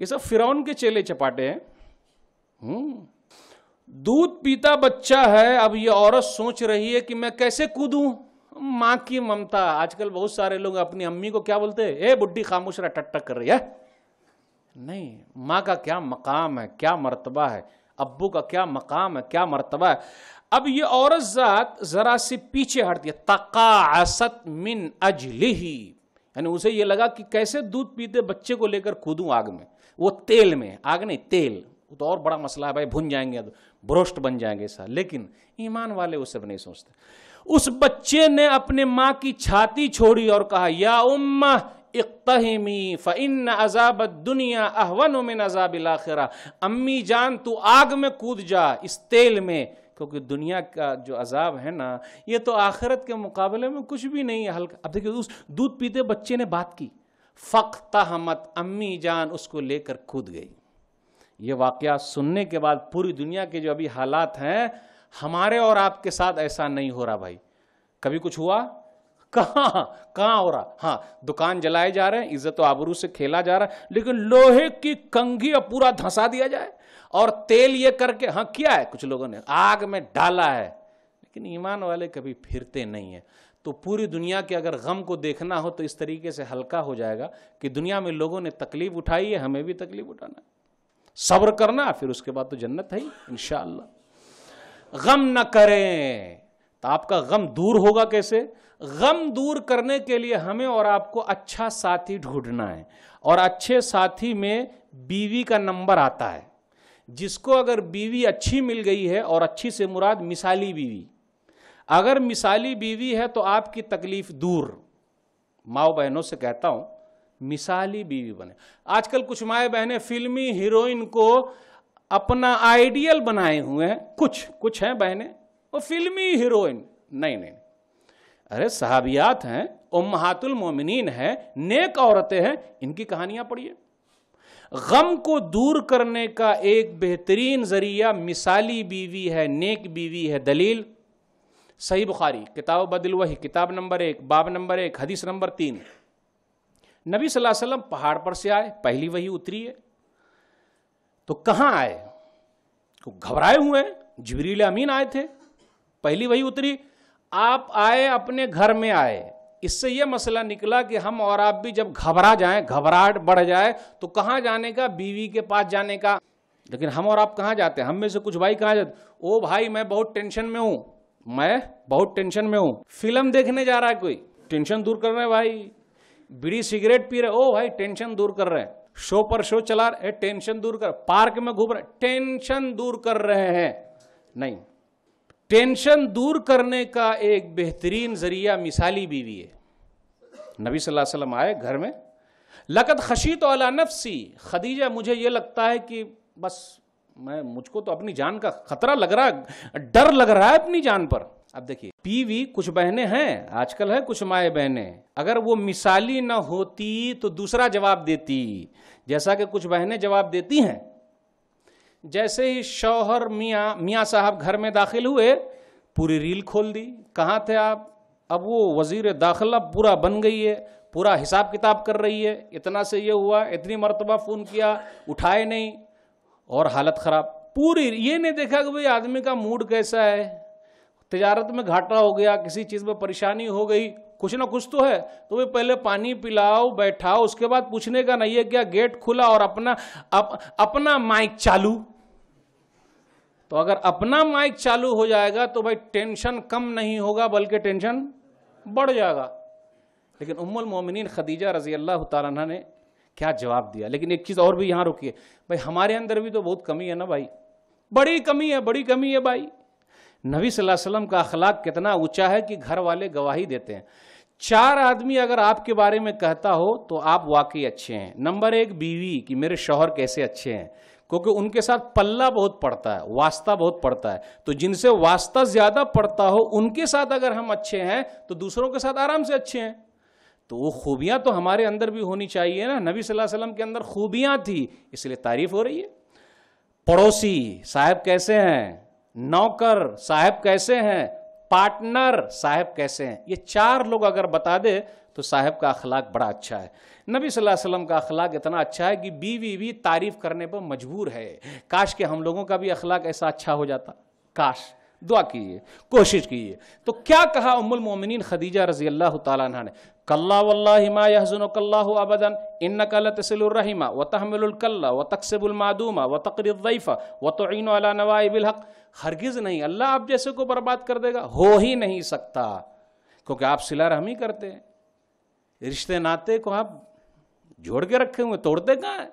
ये सब फिरौन के चेले चपाटे हैं हम्म। दूध पीता बच्चा है अब ये औरत सोच रही है कि मैं कैसे कूदूं माँ की ममता आजकल बहुत सारे लोग अपनी अम्मी को क्या बोलते हैं ए बुढ़ी खामोश रहा टक कर रही है नहीं माँ का क्या मकाम है क्या मर्तबा है अब्बू का क्या मकाम है क्या मर्तबा है अब ये औरत ज़ात ज़रा से पीछे हटती है तकासत मिन अजली यानी उसे ये लगा कि कैसे दूध पीते बच्चे को लेकर कूदूँ आग में वो तेल में आग नहीं तेल वो तो और बड़ा मसला है भाई भुन जाएंगे ब्रोस्ट तो। बन जाएंगे ऐसा लेकिन ईमान वाले वो सब नहीं सोचते उस बच्चे ने अपने माँ की छाती छोड़ी और कहा या उम्मा इकतहमी फ़िन अजाब दुनिया अहवन उमिन अजाब आखिरा अम्मी जान तू आग में कूद जा इस तेल में क्योंकि दुनिया का जो अजाब है ना ये तो आखिरत के मुकाबले में कुछ भी नहीं है हल्का अब देखिए उस दूध पीते बच्चे ने बात की फ़क्तहमत हमत अम्मी जान उसको लेकर कूद गई ये वाक़ सुनने के बाद पूरी दुनिया के जो अभी हालात हैं हमारे और आपके साथ ऐसा नहीं हो रहा भाई कभी कुछ हुआ कहाँ कहाँ हो रहा हाँ दुकान जलाए जा रहे हैं इज्जत तो आबरू से खेला जा रहा है लेकिन लोहे की कंघी अब पूरा धंसा दिया जाए और तेल ये करके हाँ किया है कुछ लोगों ने आग में डाला है लेकिन ईमान वाले कभी फिरते नहीं है तो पूरी दुनिया के अगर गम को देखना हो तो इस तरीके से हल्का हो जाएगा कि दुनिया में लोगों ने तकलीफ उठाई है हमें भी तकलीफ उठाना सब्र करना फिर उसके बाद तो जन्नत है ही इन गम न करें तो आपका गम दूर होगा कैसे गम दूर करने के लिए हमें और आपको अच्छा साथी ढूंढना है और अच्छे साथी में बीवी का नंबर आता है जिसको अगर बीवी अच्छी मिल गई है और अच्छी से मुराद मिसाली बीवी अगर मिसाली बीवी है तो आपकी तकलीफ दूर माओ बहनों से कहता हूं मिसाली बीवी बने आजकल कुछ माए बहनें फिल्मी हीरोइन को अपना आइडियल बनाए हुए हैं कुछ कुछ हैं बहने वो फिल्मी हीरोइन नहीं नहीं अरे साहबियात हैं उम्मातुल मोमिनीन हैं नेक औरतें हैं इनकी कहानियां पढ़िए गम को दूर करने का एक बेहतरीन जरिया मिसाली बीवी है नेक बीवी है दलील सही बुखारी किताब बदल वही किताब नंबर एक बाब नंबर एक हदीस नंबर तीन नबी सल्लल्लाहु अलैहि वसल्लम पहाड़ पर से आए पहली वही उतरी है तो कहाँ आए तो घबराए हुए जबरीले अमीन आए थे पहली वही उतरी आप आए अपने घर में आए इससे यह मसला निकला कि हम और आप भी जब घबरा जाएं घबराहट बढ़ जाए तो कहाँ जाने का बीवी के पास जाने का लेकिन हम और आप कहाँ जाते हैं हम में से कुछ भाई कहाँ जाते ओ भाई मैं बहुत टेंशन में हूँ मैं बहुत टेंशन में हूँ फिल्म देखने जा रहा है कोई टेंशन दूर कर रहे हैं भाई बीड़ी सिगरेट पी रहे ओ भाई टेंशन दूर कर रहे हैं शो पर शो चला रहे टेंशन दूर कर पार्क में घूम रहे टेंशन दूर कर रहे हैं नहीं टेंशन दूर करने का एक बेहतरीन जरिया मिसाली बीवी है नबी सल्लल्लाहु अलैहि वसल्लम आए घर में लकत तो अला नफसी खदीजा मुझे ये लगता है कि बस मैं मुझको तो अपनी जान का खतरा लग रहा है डर लग रहा है अपनी जान पर अब देखिए पीवी कुछ बहने हैं आजकल है कुछ माए बहने अगर वो मिसाली ना होती तो दूसरा जवाब देती जैसा कि कुछ बहने जवाब देती हैं जैसे ही शौहर मियाँ मियाँ साहब घर में दाखिल हुए पूरी रील खोल दी कहाँ थे आप अब वो वजीर दाखिला पूरा बन गई है पूरा हिसाब किताब कर रही है इतना से ये हुआ इतनी मरतबा फ़ोन किया उठाए नहीं और हालत ख़राब पूरी ये नहीं देखा कि भाई आदमी का मूड कैसा है तजारत में घाटा हो गया किसी चीज़ में परेशानी हो गई कुछ ना कुछ तो है तो वे पहले पानी पिलाओ बैठाओ उसके बाद पूछने का नहीं है क्या गेट खुला और अपना अप, अपना माइक चालू तो अगर अपना माइक चालू हो जाएगा तो भाई टेंशन कम नहीं होगा बल्कि टेंशन बढ़ जाएगा लेकिन उम्मुल मोमिनीन खदीजा रजी अल्लाह तारा ने क्या जवाब दिया लेकिन एक चीज़ और भी यहाँ रुकी है भाई हमारे अंदर भी तो बहुत कमी है ना भाई बड़ी कमी है बड़ी कमी है भाई नबी वसल्लम का अखलाक कितना ऊंचा है कि घर वाले गवाही देते हैं चार आदमी अगर आपके बारे में कहता हो तो आप वाकई अच्छे हैं नंबर एक बीवी कि मेरे शौहर कैसे अच्छे हैं क्योंकि उनके साथ पल्ला बहुत पड़ता है वास्ता बहुत पड़ता है तो जिनसे वास्ता ज्यादा पड़ता हो उनके साथ अगर हम अच्छे हैं तो दूसरों के साथ आराम से अच्छे हैं तो वो खूबियां तो हमारे अंदर भी होनी चाहिए ना नबी सल्लल्लाहु अलैहि वसल्लम के अंदर खूबियां थी इसलिए तारीफ हो रही है पड़ोसी साहब कैसे हैं नौकर साहब कैसे हैं पार्टनर साहब कैसे हैं ये चार लोग अगर बता दे तो साहब का अखलाक बड़ा अच्छा है नबी सल्लल्लाहु अलैहि वसल्लम का अखलाक इतना अच्छा है कि बीवी भी तारीफ करने पर मजबूर है काश के हम लोगों का भी अखलाक ऐसा अच्छा हो जाता काश दुआ कीजिए कोशिश कीजिए तो क्या कहा उम्मुल मोमिनीन खदीजा रजी अल्लाह तला ने कल्ला वल्ला हिमा यहजन कल्लाह अबदन इन कल तसलरहिमा व कल्ला व तकसबुलमादूमा व तकरीफ़ा व तो अला नवाबिलहक हरगिज़ नहीं अल्लाह आप जैसे को बर्बाद कर देगा हो ही नहीं सकता क्योंकि आप सिला रहमी करते हैं रिश्ते नाते को आप जोड़ के रखे हुए तोड़ते कहाँ हैं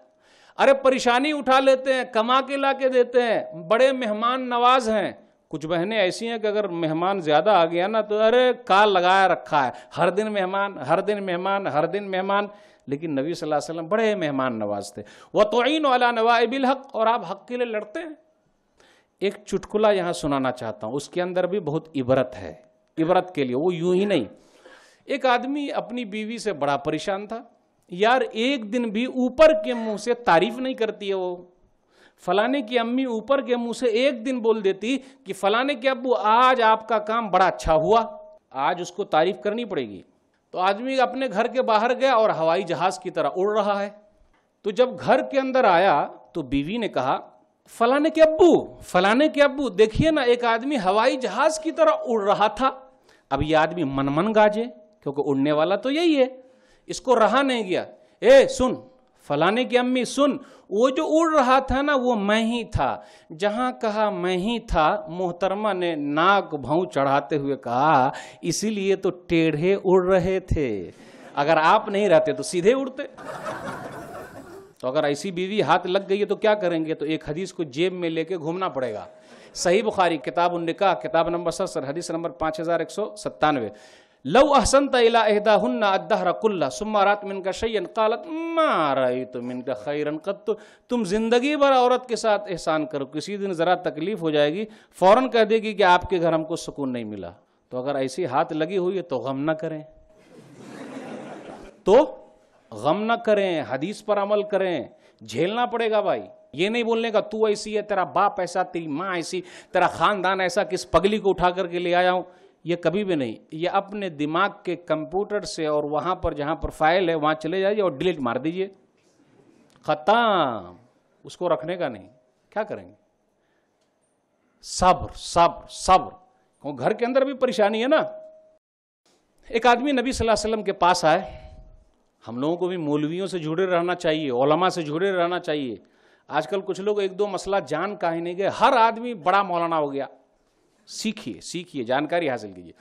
अरे परेशानी उठा लेते हैं कमा के ला के देते हैं बड़े मेहमान नवाज हैं कुछ बहनें ऐसी हैं कि अगर मेहमान ज़्यादा आ गया ना तो अरे काल लगाया रखा है हर दिन मेहमान हर दिन मेहमान हर दिन मेहमान लेकिन नबी सल्लल्लाहु अलैहि वसल्लम बड़े मेहमान नवाज थे वह तोइन वाला नवाबिल हक और आप हक के लिए लड़ते हैं एक चुटकुला यहाँ सुनाना चाहता हूँ उसके अंदर भी बहुत इबरत है इबरत के लिए वो यूं ही नहीं एक आदमी अपनी बीवी से बड़ा परेशान था यार एक दिन भी ऊपर के मुंह से तारीफ नहीं करती है वो फलाने की अम्मी ऊपर के मुंह से एक दिन बोल देती कि फलाने के अबू आज आपका काम बड़ा अच्छा हुआ आज उसको तारीफ करनी पड़ेगी तो आदमी अपने घर के बाहर गया और हवाई जहाज की तरह उड़ रहा है तो जब घर के अंदर आया तो बीवी ने कहा फलाने के अब्बू फलाने के अब्बू देखिए ना एक आदमी हवाई जहाज की तरह उड़ रहा था अब ये आदमी मनमन गाजे क्योंकि उड़ने वाला तो यही है इसको रहा नहीं गया ए सुन फलाने की अम्मी सुन वो जो उड़ रहा था ना वो मैं ही था जहाँ कहा मैं ही था मोहतरमा ने नाक भाव चढ़ाते हुए कहा इसीलिए तो टेढ़े उड़ रहे थे अगर आप नहीं रहते तो सीधे उड़ते तो अगर ऐसी बीवी हाथ लग गई है तो क्या करेंगे तो एक हदीस को जेब में लेके घूमना पड़ेगा सही बुखारी किताब उन्निका किताब नंबर सत्तर हदीस नंबर पाँच हज़ार एक सौ सत्तानवे लव अहसन तहदाहन्नादहरकुल्ला सुम्मारात मिनका शैन कालत मारई तो मिनका खैरन कत्तु तुम ज़िंदगी भर औरत के साथ एहसान करो किसी दिन ज़रा तकलीफ़ हो जाएगी फ़ौरन कह देगी कि आपके घर हमको सुकून नहीं मिला तो अगर ऐसी हाथ लगी हुई है तो गम ना करें तो गम ना करें हदीस पर अमल करें झेलना पड़ेगा भाई ये नहीं बोलने का तू ऐसी है तेरा बाप ऐसा तेरी माँ ऐसी तेरा खानदान ऐसा किस पगली को उठा करके ले आया हूँ ये कभी भी नहीं ये अपने दिमाग के कंप्यूटर से और वहाँ पर जहाँ पर फाइल है वहाँ चले जाइए और डिलीट मार दीजिए ख़त्म उसको रखने का नहीं क्या करेंगे सब्र सब्र सब्र क्यों घर के अंदर भी परेशानी है ना एक आदमी नबी सल्लल्लाहु अलैहि वसल्लम के पास आए हम लोगों को भी मौलवियों से जुड़े रहना चाहिए ओलमा से जुड़े रहना चाहिए आजकल कुछ लोग एक दो मसला जान का ही नहीं गए हर आदमी बड़ा मौलाना हो गया सीखिए सीखिए जानकारी हासिल कीजिए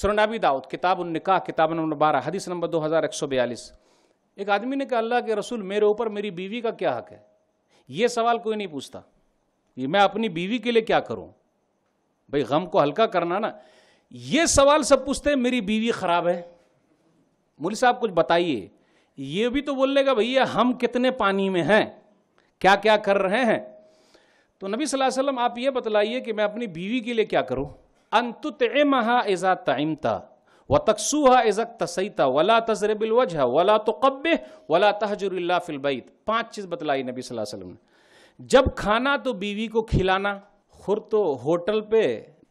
सुरनाबी दाऊद किताब निकाह किताब नंबर बारह हदीस नंबर दो हज़ार एक सौ बयालीस एक आदमी ने कहा अल्लाह के रसूल मेरे ऊपर मेरी बीवी का क्या हक है ये सवाल कोई नहीं पूछता ये मैं अपनी बीवी के लिए क्या करूं भाई गम को हल्का करना ना ये सवाल सब पूछते हैं मेरी बीवी ख़राब है मुल साहब कुछ बताइए ये भी तो बोल लेगा भैया हम कितने पानी में हैं क्या क्या कर रहे हैं तो नबी सल्लल्लाहु अलैहि वसल्लम आप ये बतलाइए कि मैं अपनी बीवी के लिए क्या करूँ अंतुत महा एज़ा तमता व तकसूहा एज़क तसैता वला तजर वजह वला तो कब्बे वला तहजरल्ला फिलबैत पाँच चीज़ बतलाई नबी सल्लल्लाहु अलैहि वसल्लम ने जब खाना तो बीवी को खिलाना खुर तो होटल पे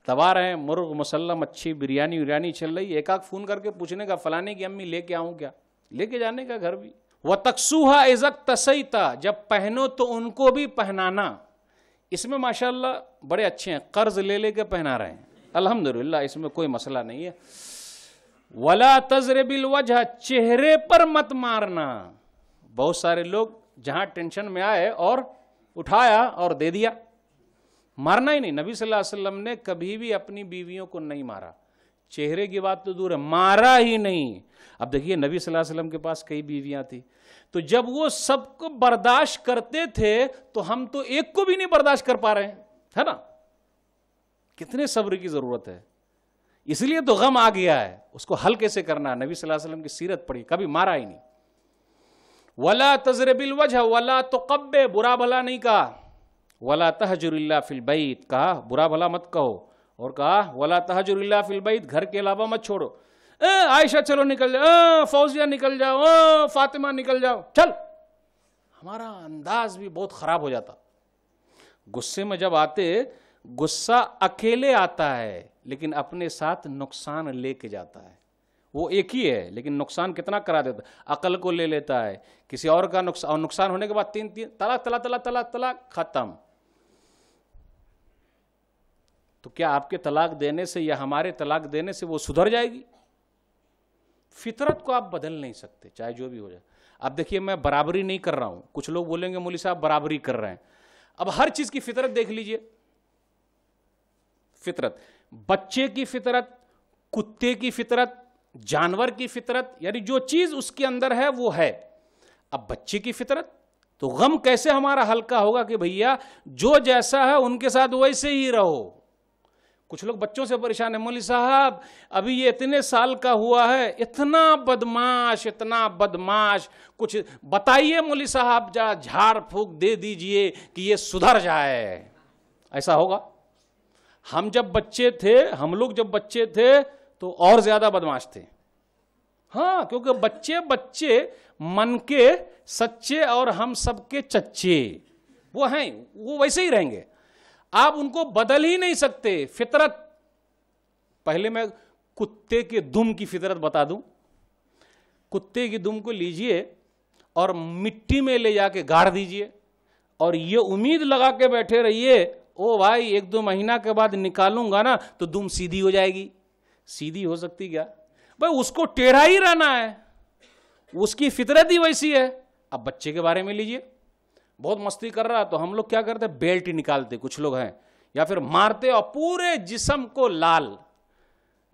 दबा रहे हैं मुर्ग मुसलम अच्छी बिरयानी बिरयानी चल रही एक आख फ़ोन करके पूछने का फ़लाने की अम्मी लेके आऊँ क्या लेके जाने का घर भी व तकसूहा एज़क तसैता जब पहनो तो उनको भी पहनाना इसमें माशाल्लाह बड़े अच्छे हैं कर्ज ले लेके पहना रहे हैं अल्हम्दुलिल्लाह इसमें कोई मसला नहीं है वला तजरे वजह चेहरे पर मत मारना बहुत सारे लोग जहां टेंशन में आए और उठाया और दे दिया मारना ही नहीं नबी सल्लल्लाहु अलैहि वसल्लम ने कभी भी अपनी बीवियों को नहीं मारा चेहरे की बात तो दूर है मारा ही नहीं अब देखिए नबी सल्लल्लाहु अलैहि वसल्लम के पास कई बीवियां थी तो जब वो सबको बर्दाश्त करते थे तो हम तो एक को भी नहीं बर्दाश्त कर पा रहे हैं है ना कितने सब्र की जरूरत है इसलिए तो गम आ गया है उसको हल कैसे करना है नबी सल्लल्लाहु अलैहि वसल्लम की सीरत पड़ी कभी मारा ही नहीं वला तजरबिल वजह वला तो कब्बे बुरा भला नहीं कहा वला तहजुल्ला फिल बैत कहा बुरा भला मत कहो और कहा वाला तहजुल्ला फिलबईत घर के अलावा मत छोड़ो आयशा चलो निकल जाओ फौजिया निकल जाओ ओ, फातिमा निकल जाओ चल हमारा अंदाज भी बहुत ख़राब हो जाता गुस्से में जब आते गुस्सा अकेले आता है लेकिन अपने साथ नुकसान लेके जाता है वो एक ही है लेकिन नुकसान कितना करा देता अकल को ले लेता है किसी और का नुकसान और नुकसान होने के बाद तीन तीन तलाक तलाक तलाक तलाक तलाक ख़त्म तो क्या आपके तलाक देने से या हमारे तलाक देने से वो सुधर जाएगी फितरत को आप बदल नहीं सकते चाहे जो भी हो जाए अब देखिए मैं बराबरी नहीं कर रहा हूं कुछ लोग बोलेंगे मोली साहब बराबरी कर रहे हैं अब हर चीज की फितरत देख लीजिए फितरत बच्चे की फितरत कुत्ते की फितरत जानवर की फितरत यानी जो चीज उसके अंदर है वो है अब बच्चे की फितरत तो गम कैसे हमारा हल्का होगा कि भैया जो जैसा है उनके साथ वैसे ही रहो कुछ लोग बच्चों से परेशान है मौली साहब अभी ये इतने साल का हुआ है इतना बदमाश इतना बदमाश कुछ बताइए मौली साहब जा झाड़ फूक दे दीजिए कि ये सुधर जाए ऐसा होगा हम जब बच्चे थे हम लोग जब बच्चे थे तो और ज्यादा बदमाश थे हाँ क्योंकि बच्चे बच्चे मन के सच्चे और हम सबके चच्चे वो हैं वो वैसे ही रहेंगे आप उनको बदल ही नहीं सकते फितरत पहले मैं कुत्ते के दुम की फितरत बता दूं कुत्ते की दुम को लीजिए और मिट्टी में ले जाके गाड़ दीजिए और ये उम्मीद लगा के बैठे रहिए ओ भाई एक दो महीना के बाद निकालूंगा ना तो दुम सीधी हो जाएगी सीधी हो सकती क्या भाई उसको टेढ़ा ही रहना है उसकी फितरत ही वैसी है अब बच्चे के बारे में लीजिए बहुत मस्ती कर रहा है तो हम लोग क्या करते बेल्ट निकालते कुछ लोग हैं या फिर मारते और पूरे जिसम को लाल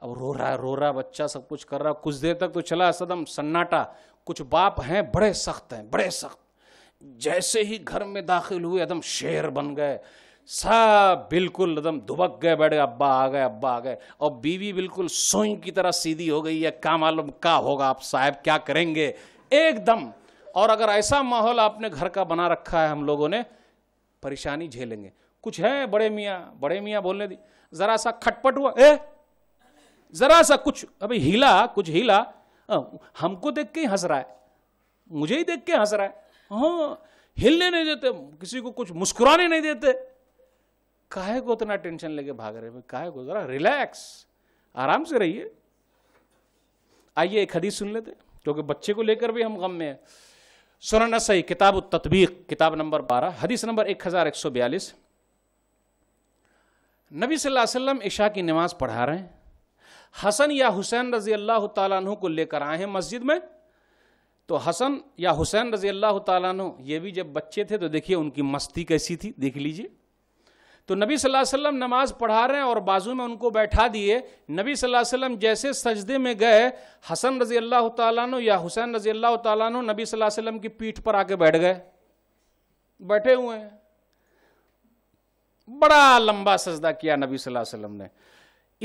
अब रो रहा है रो रहा बच्चा सब कुछ कर रहा कुछ देर तक तो चला सदम सन्नाटा कुछ बाप हैं बड़े सख्त हैं बड़े सख्त जैसे ही घर में दाखिल हुए एकदम शेर बन गए सब बिल्कुल एकदम दुबक गए बैठ गए अब्बा आ गए अब्बा आ गए और बीवी बिल्कुल सोई की तरह सीधी हो गई है क्या मालूम क्या होगा आप साहब क्या करेंगे एकदम और अगर ऐसा माहौल आपने घर का बना रखा है हम लोगों ने परेशानी झेलेंगे कुछ है बड़े मियाँ बड़े मियाँ बोलने दी जरा सा खटपट हुआ ए जरा सा कुछ अभी हिला कुछ हिला हाँ, हमको देख के ही हंस रहा है मुझे ही देख के हंस रहा है हाँ हिलने नहीं देते किसी को कुछ मुस्कुराने नहीं देते काहे को इतना टेंशन लेके भाग रहे काहे को जरा रिलैक्स आराम से रहिए आइए एक हदीस सुन लेते क्योंकि बच्चे को लेकर भी हम गम में हैं सोना सही किताब तत्वीक किताब नंबर बारह हदीस नंबर एक हज़ार एक सौ बयालीस नबी सल्लल्लाहु अलैहि वसल्लम ईशा की नमाज़ पढ़ा रहे हैं हसन या हुसैन रजी अल्लाह तु को लेकर आए हैं मस्जिद में तो हसन या हुसैन रजी अल्लाह तु ये भी जब बच्चे थे तो देखिए उनकी मस्ती कैसी थी देख लीजिए तो नबी सल्लल्लाहु अलैहि वसल्लम नमाज पढ़ा रहे हैं और बाजू में उनको बैठा दिए नबी सल्लल्लाहु अलैहि वसल्लम जैसे सजदे में गए हसन रजी अल्लाह तु या हुसैन रजी अल्लाह तु नबी सल्लल्लाहु अलैहि वसल्लम की पीठ पर आके बैठ गए बैठे हुए हैं बड़ा लंबा सजदा किया नबी सल्लल्लाहु अलैहि वसल्लम ने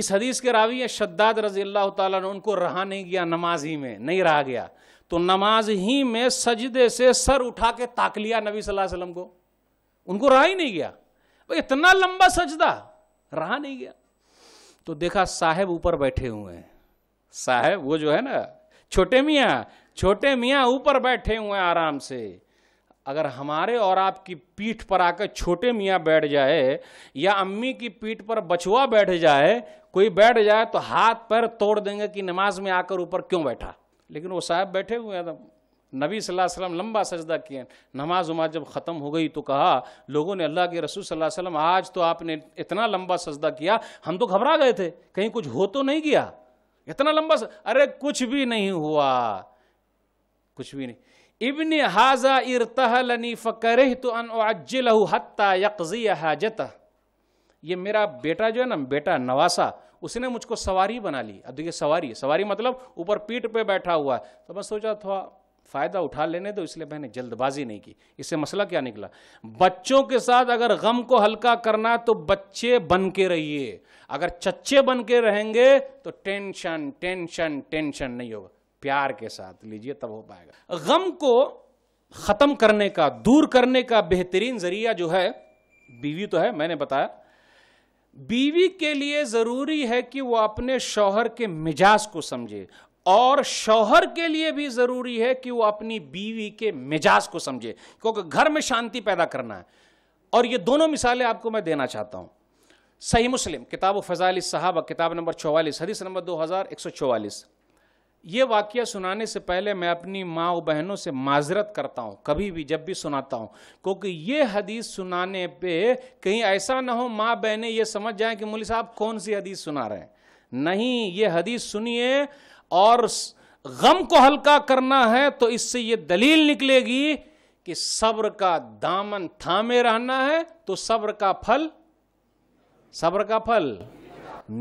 इस हदीस के रावी है शद्दाद रजी अल्लाह तु उनको रहा नहीं गया नमाज ही में नहीं रहा गया तो नमाज ही में सजदे से सर उठा के ताक लिया नबी सल्लल्लाहु अलैहि वसल्लम को उनको रहा ही नहीं गया भाई इतना लंबा सजदा रहा नहीं गया तो देखा साहेब ऊपर बैठे हुए हैं साहेब वो जो है ना छोटे मियाँ छोटे मियाँ ऊपर बैठे हुए हैं आराम से अगर हमारे और आपकी पीठ पर आकर छोटे मियाँ बैठ जाए या अम्मी की पीठ पर बछुआ बैठ जाए कोई बैठ जाए तो हाथ पैर तोड़ देंगे कि नमाज में आकर ऊपर क्यों बैठा लेकिन वो साहब बैठे हुए हैं नबी सल्लल्लाहु अलैहि वसल्लम लंबा सजदा किए नमाज उमाज जब ख़त्म हो गई तो कहा लोगों ने अल्लाह के रसूल सल्लल्लाहु अलैहि वसल्लम आज तो आपने इतना लंबा सजदा किया हम तो घबरा गए थे कहीं कुछ हो तो नहीं गया इतना लंबा अरे कुछ भी नहीं हुआ कुछ भी नहीं इबन हाजा इरतहलनी फ़कर तो अन हत्ता यकजी हाजत ये मेरा बेटा जो है ना बेटा नवासा उसने मुझको सवारी बना ली अब देखिए सवारी सवारी मतलब ऊपर पीठ पे बैठा हुआ है तो मैं सोचा थोड़ा फ़ायदा उठा लेने दो इसलिए मैंने जल्दबाजी नहीं की इससे मसला क्या निकला बच्चों के साथ अगर गम को हल्का करना तो बच्चे बन के रहिए अगर चच्चे बन के रहेंगे तो टेंशन टेंशन टेंशन नहीं होगा प्यार के साथ लीजिए तब हो पाएगा गम को ख़त्म करने का दूर करने का बेहतरीन जरिया जो है बीवी तो है मैंने बताया बीवी के लिए ज़रूरी है कि वो अपने शौहर के मिजाज को समझे और शौहर के लिए भी जरूरी है कि वो अपनी बीवी के मिजाज को समझे क्योंकि घर में शांति पैदा करना है और ये दोनों मिसालें आपको मैं देना चाहता हूं सही मुस्लिम किताब फजाली साहब किताब नंबर चौवालीस हदीस नंबर दो हज़ार एक सौ चौवालीस ये वाक्य सुनाने से पहले मैं अपनी माँ और बहनों से माजरत करता हूँ कभी भी जब भी सुनाता हूँ क्योंकि ये हदीस सुनाने पे कहीं ऐसा ना हो माँ बहनें ये समझ जाएं कि मुली साहब कौन सी हदीस सुना रहे हैं नहीं ये हदीस सुनिए और गम को हल्का करना है तो इससे ये दलील निकलेगी कि सब्र का दामन थामे रहना है तो सब्र का फल सब्र का फल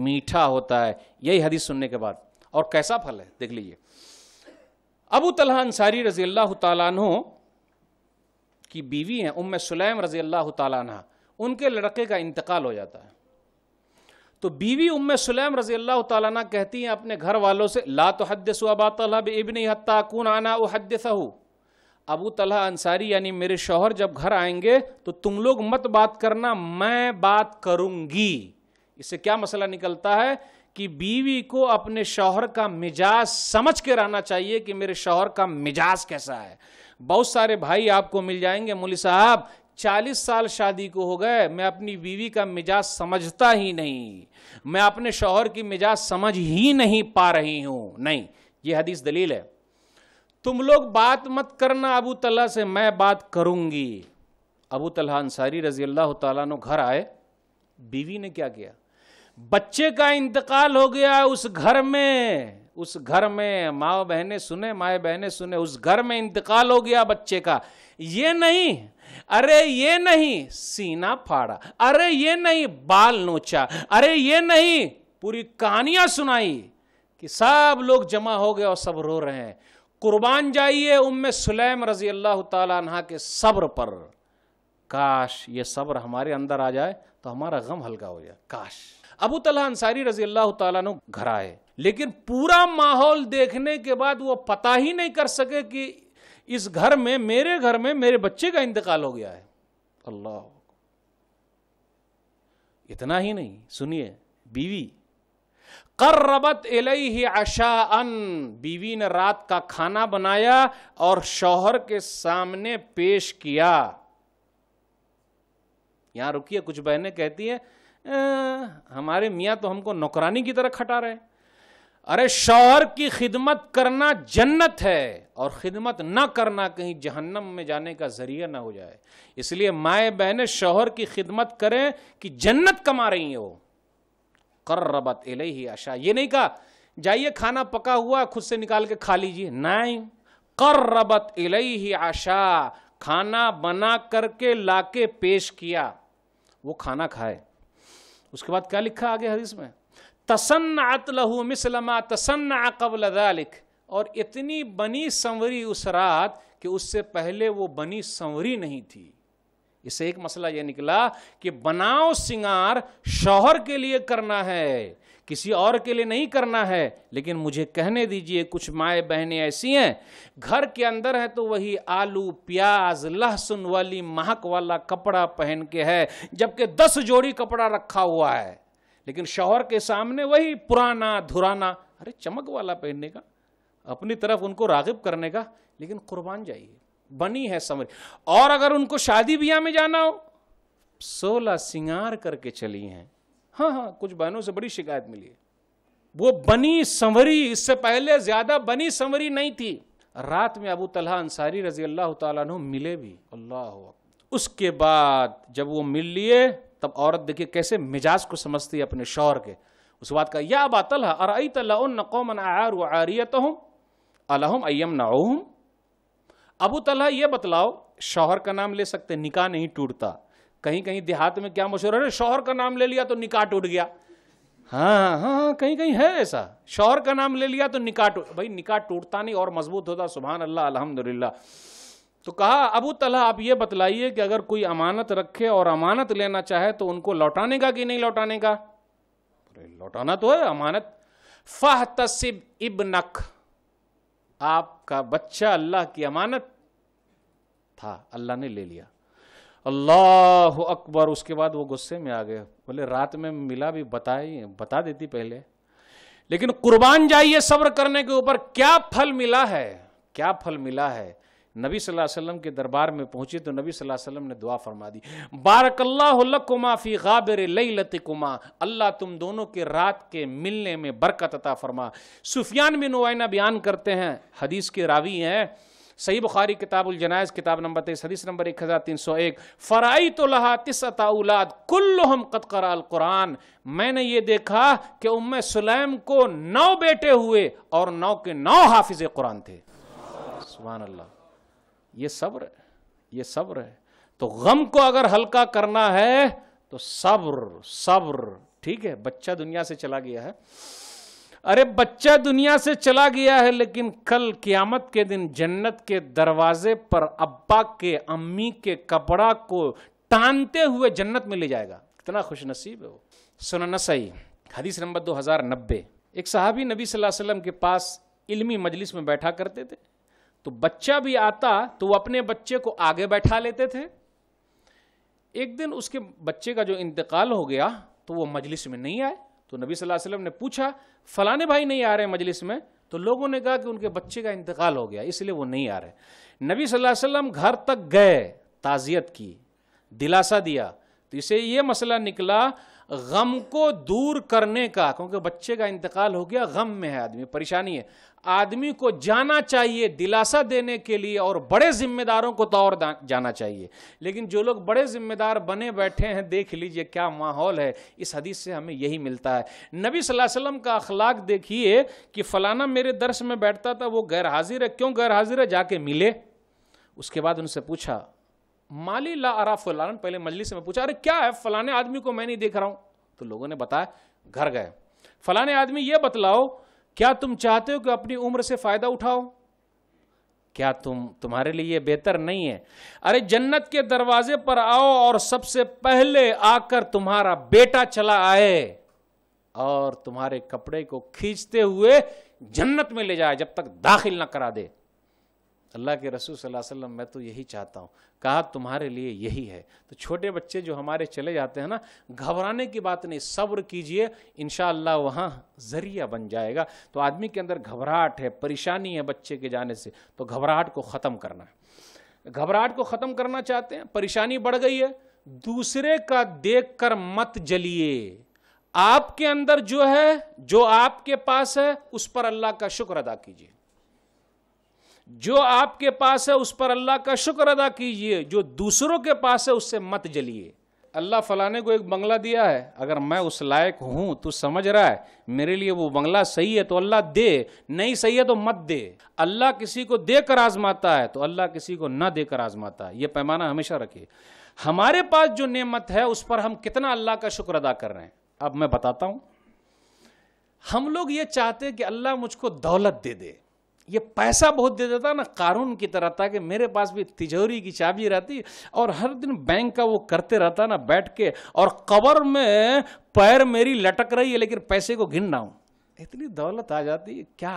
मीठा होता है यही हदीस सुनने के बाद और कैसा फल है देख लीजिए अबू तलहा अंसारी रजी अल्लाह तु की बीवी हैं उम सुलैम रजी अल्लाह तला उनके लड़के का इंतकाल हो जाता है तो बीवी उम्मे सुलैम रजी अल्लाह तला कहती हैं अपने घर वालों से ला तो हदसबाब इबन कून आना हद अबू तलहा अंसारी यानी मेरे शोहर जब घर आएंगे तो तुम लोग मत बात करना मैं बात करूंगी इससे क्या मसला निकलता है कि बीवी को अपने शोहर का मिजाज समझ के रहना चाहिए कि मेरे शोहर का मिजाज कैसा है बहुत सारे भाई आपको मिल जाएंगे मुली साहब चालीस साल शादी को हो गए मैं अपनी बीवी का मिजाज समझता ही नहीं मैं अपने शोहर की मिजाज समझ ही नहीं पा रही हूं नहीं ये हदीस दलील है तुम लोग बात मत करना अबू तला से मैं बात करूंगी अबू तल्ला अंसारी रजी अल्लाह तु घर आए बीवी ने क्या किया बच्चे का इंतकाल हो गया उस घर में उस घर में माओ बहने सुने माए बहने सुने उस घर में इंतकाल हो गया बच्चे का ये नहीं अरे ये नहीं सीना फाड़ा अरे ये नहीं बाल नोचा अरे ये नहीं पूरी कहानियां सुनाई कि सब लोग जमा हो गए और सब रो रहे हैं कुर्बान जाइए उम्म सुलेम रजी अल्लाह तहा के सब्र पर काश ये सब्र हमारे अंदर आ जाए तो हमारा गम हल्का हो जाए काश अबू तला अंसारी रजी अल्लाह तु घर आए लेकिन पूरा माहौल देखने के बाद वो पता ही नहीं कर सके कि इस घर में मेरे घर में मेरे बच्चे का इंतकाल हो गया है अल्लाह इतना ही नहीं सुनिए बीवी करबत एलई आशा अन बीवी ने रात का खाना बनाया और शौहर के सामने पेश किया यहां रुकिए कुछ बहनें कहती हैं हमारे मियाँ तो हमको नौकरानी की तरह खटा रहे अरे शौहर की खिदमत करना जन्नत है और खिदमत ना करना कहीं जहन्नम में जाने का जरिया ना हो जाए इसलिए माए बहने शौहर की खिदमत करें कि जन्नत कमा रही हो वो रबत एल ही आशा ये नहीं कहा जाइए खाना पका हुआ खुद से निकाल के खा लीजिए कर रबत एल ही आशा खाना बना करके लाके पेश किया वो खाना खाए उसके बाद क्या लिखा आगे हरीश में तसन लहू मिसलमा तसन्न कबल दालिक और इतनी बनी संवरी उस रात कि उससे पहले वो बनी संवरी नहीं थी इससे एक मसला यह निकला कि बनाओ सिंगार शौहर के लिए करना है किसी और के लिए नहीं करना है लेकिन मुझे कहने दीजिए कुछ माए बहनें ऐसी हैं घर के अंदर हैं तो वही आलू प्याज लहसुन वाली महक वाला कपड़ा पहन के है जबकि दस जोड़ी कपड़ा रखा हुआ है लेकिन शौहर के सामने वही पुराना धुराना अरे चमक वाला पहनने का अपनी तरफ उनको रागिब करने का लेकिन कुर्बान जाइए बनी है समझ और अगर उनको शादी ब्याह में जाना हो सोलह सिंगार करके चली हैं हाँ हाँ कुछ बहनों से बड़ी शिकायत मिली है वो बनी संवरी इससे पहले ज्यादा बनी संवरी नहीं थी रात में अबू तलहा अंसारी रजी अल्लाह तुम मिले भी अल्लाह उसके बाद जब वो मिल लिए तब औरत देखिए कैसे मिजाज को समझती है अपने शौर के उस बात का या बातल है कौमन आर हूँ अलहम अयम नाउम अबू तलहा ये बतलाओ शौहर का नाम ले सकते निकाह नहीं टूटता कहीं कहीं देहात में क्या मशहूर है शौहर का नाम ले लिया तो निकाह टूट गया हाँ, हाँ हाँ कहीं कहीं है ऐसा शौहर का नाम ले लिया तो निकाह टूट भाई निकाह टूटता नहीं और मजबूत होता सुबहान अल्लाह अलहमदिल्ला तो कहा अबू तला आप ये बतलाइए कि अगर कोई अमानत रखे और अमानत लेना चाहे तो उनको लौटाने का कि नहीं लौटाने का लौटाना तो है अमानत फाह तसिब इबनक आपका बच्चा अल्लाह की अमानत था अल्लाह ने ले लिया अल्लाह अकबर उसके बाद वो गुस्से में आ गए बोले रात में मिला भी बताई बता देती पहले लेकिन कुर्बान जाइए सब्र करने के ऊपर क्या फल मिला है क्या फल मिला है नबी सल्लल्लाहु अलैहि वसल्लम के दरबार में पहुंचे तो नबी सल्लल्लाहु अलैहि वसल्लम ने दुआ फरमा दी बारकल्लाकुमा फ़ी गाबर लकुमा अल्लाह तुम दोनों के रात के मिलने में बरकत अता फरमा सुफियान बिन उवैना बयान करते हैं हदीस के रावी हैं सही बुखारी किताबुल जनाइज किताब नंबर तेईस हदीस नंबर एक हज़ार तीन सौ एक फ़राई तो लहा तिसता उलाद कुल्लु कुल्लुहम कतकर कुरान मैंने ये देखा कि उम सुलैम को नौ बेटे हुए और नौ के नौ हाफिज़ कुरान थे सुबह अल्लाह ये सब्र ये सब्र है तो गम को अगर हल्का करना है तो सब्र सब्र ठीक है बच्चा दुनिया से चला गया है अरे बच्चा दुनिया से चला गया है लेकिन कल कियामत के दिन जन्नत के दरवाजे पर अब्बा के अम्मी के कपड़ा को टानते हुए जन्नत में ले जाएगा कितना खुश नसीब है वो सुनना सही हदीस नंबर दो हजार नब्बे एक साहबी नबी सल्लल्लाहु अलैहि वसल्लम के पास इल्मी मजलिस में बैठा करते थे तो बच्चा भी आता तो वो अपने बच्चे को आगे बैठा लेते थे एक दिन उसके बच्चे का जो इंतकाल हो गया तो वो मजलिस में नहीं आए तो नबी सल्लल्लाहु अलैहि वसल्लम ने पूछा फलाने भाई नहीं आ रहे मजलिस में तो लोगों ने कहा कि उनके बच्चे का इंतकाल हो गया इसलिए वो नहीं आ रहे नबी सल्लल्लाहु अलैहि वसल्लम घर तक गए ताज़ियत की दिलासा दिया तो इसे ये मसला निकला गम को दूर करने का क्योंकि बच्चे का इंतकाल हो गया गम में है आदमी परेशानी है आदमी को जाना चाहिए दिलासा देने के लिए और बड़े जिम्मेदारों को तो और जाना चाहिए लेकिन जो लोग बड़े जिम्मेदार बने बैठे हैं देख लीजिए क्या माहौल है इस हदीस से हमें यही मिलता है नबी वसल्लम का अखलाक देखिए कि फ़लाना मेरे दर्श में बैठता था वो गैर हाजिर है क्यों गैर हाजिर है जाके मिले उसके बाद उनसे पूछा माली ला अरा फलान पहले मजलिस में पूछा अरे क्या है फलाने आदमी को मैं नहीं देख रहा हूं तो लोगों ने बताया घर गए फलाने आदमी यह बतलाओ क्या तुम चाहते हो कि अपनी उम्र से फायदा उठाओ क्या तुम तुम्हारे लिए ये बेहतर नहीं है अरे जन्नत के दरवाजे पर आओ और सबसे पहले आकर तुम्हारा बेटा चला आए और तुम्हारे कपड़े को खींचते हुए जन्नत में ले जाए जब तक दाखिल ना करा दे अल्लाह के रसूल सल्लल्लाहु अलैहि वसल्लम मैं तो यही चाहता हूँ कहा तुम्हारे लिए यही है तो छोटे बच्चे जो हमारे चले जाते हैं ना घबराने की बात नहीं सब्र कीजिए इन वहाँ ज़रिया बन जाएगा तो आदमी के अंदर घबराहट है परेशानी है बच्चे के जाने से तो घबराहट को ख़त्म करना है घबराहट को ख़त्म करना चाहते हैं परेशानी बढ़ गई है दूसरे का देख कर मत जलिए आपके अंदर जो है जो आपके पास है उस पर अल्लाह का शुक्र अदा कीजिए जो आपके पास है उस पर अल्लाह का शुक्र अदा कीजिए जो दूसरों के पास है उससे मत जलिए अल्लाह फलाने को एक बंगला दिया है अगर मैं उस लायक हूं तो समझ रहा है मेरे लिए वो बंगला सही है तो अल्लाह दे नहीं सही है तो मत दे अल्लाह किसी को दे कर आजमाता है तो अल्लाह किसी को ना दे कर आजमाता है ये पैमाना हमेशा रखिए हमारे पास जो नेमत है उस पर हम कितना अल्लाह का शुक्र अदा कर रहे हैं अब मैं बताता हूं हम लोग ये चाहते कि अल्लाह मुझको दौलत दे दे ये पैसा बहुत दे देता ना कानून की तरह था कि मेरे पास भी तिजोरी की चाबी रहती और हर दिन बैंक का वो करते रहता ना बैठ के और कबर में पैर मेरी लटक रही है लेकिन पैसे को घिन रहा हूँ इतनी दौलत आ जाती है क्या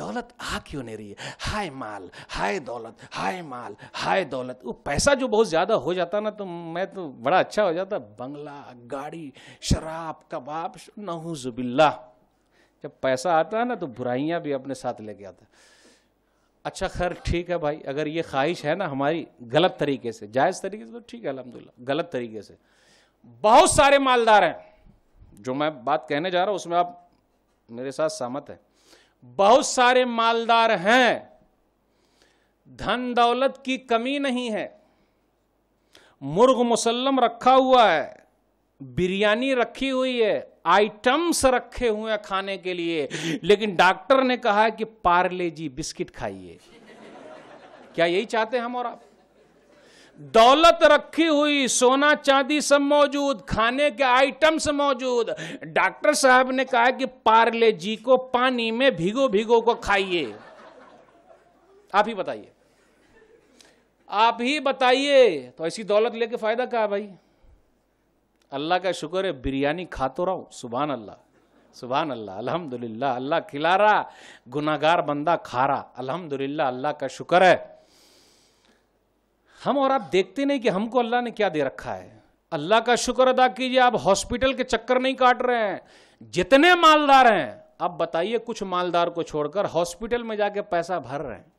दौलत आ क्यों नहीं रही है हाय माल हाय दौलत हाय माल हाय दौलत वो पैसा जो बहुत ज़्यादा हो जाता ना तो मैं तो बड़ा अच्छा हो जाता बंगला गाड़ी शराब कबाब नहुजुबिल्ला जब पैसा आता है ना तो बुराइयाँ भी अपने साथ लेके आता है अच्छा खैर ठीक है भाई अगर ये ख्वाहिश है ना हमारी गलत तरीके से जायज़ तरीके से तो ठीक है अलहमदिल्ला गलत तरीके से बहुत सारे मालदार हैं जो मैं बात कहने जा रहा हूँ उसमें आप मेरे साथ सहमत हैं बहुत सारे मालदार हैं धन दौलत की कमी नहीं है मुर्ग मुसलम रखा हुआ है बिरयानी रखी हुई है आइटम्स रखे हुए हैं खाने के लिए लेकिन डॉक्टर ने कहा कि पार्ले जी बिस्किट खाइए क्या यही चाहते हैं हम और आप दौलत रखी हुई सोना चांदी सब मौजूद खाने के आइटम्स मौजूद डॉक्टर साहब ने कहा कि पार्ले जी को पानी में भिगो भिगो को खाइए आप ही बताइए आप ही बताइए तो ऐसी दौलत लेके फायदा क्या भाई अल्लाह का शुक्र है बिरयानी खा तो रहा हूँ सुबह अल्लाह सुबह अल्लाह अल्हम्दुलिल्लाह अल्लाह खिला रहा गुनागार बंदा खा रहा अल्हम्दुलिल्लाह अल्लाह का शुक्र है हम और आप देखते नहीं कि हमको अल्लाह ने क्या दे रखा है अल्लाह का शुक्र अदा कीजिए आप हॉस्पिटल के चक्कर नहीं काट रहे हैं जितने मालदार हैं आप बताइए कुछ मालदार को छोड़कर हॉस्पिटल में जाके पैसा भर रहे हैं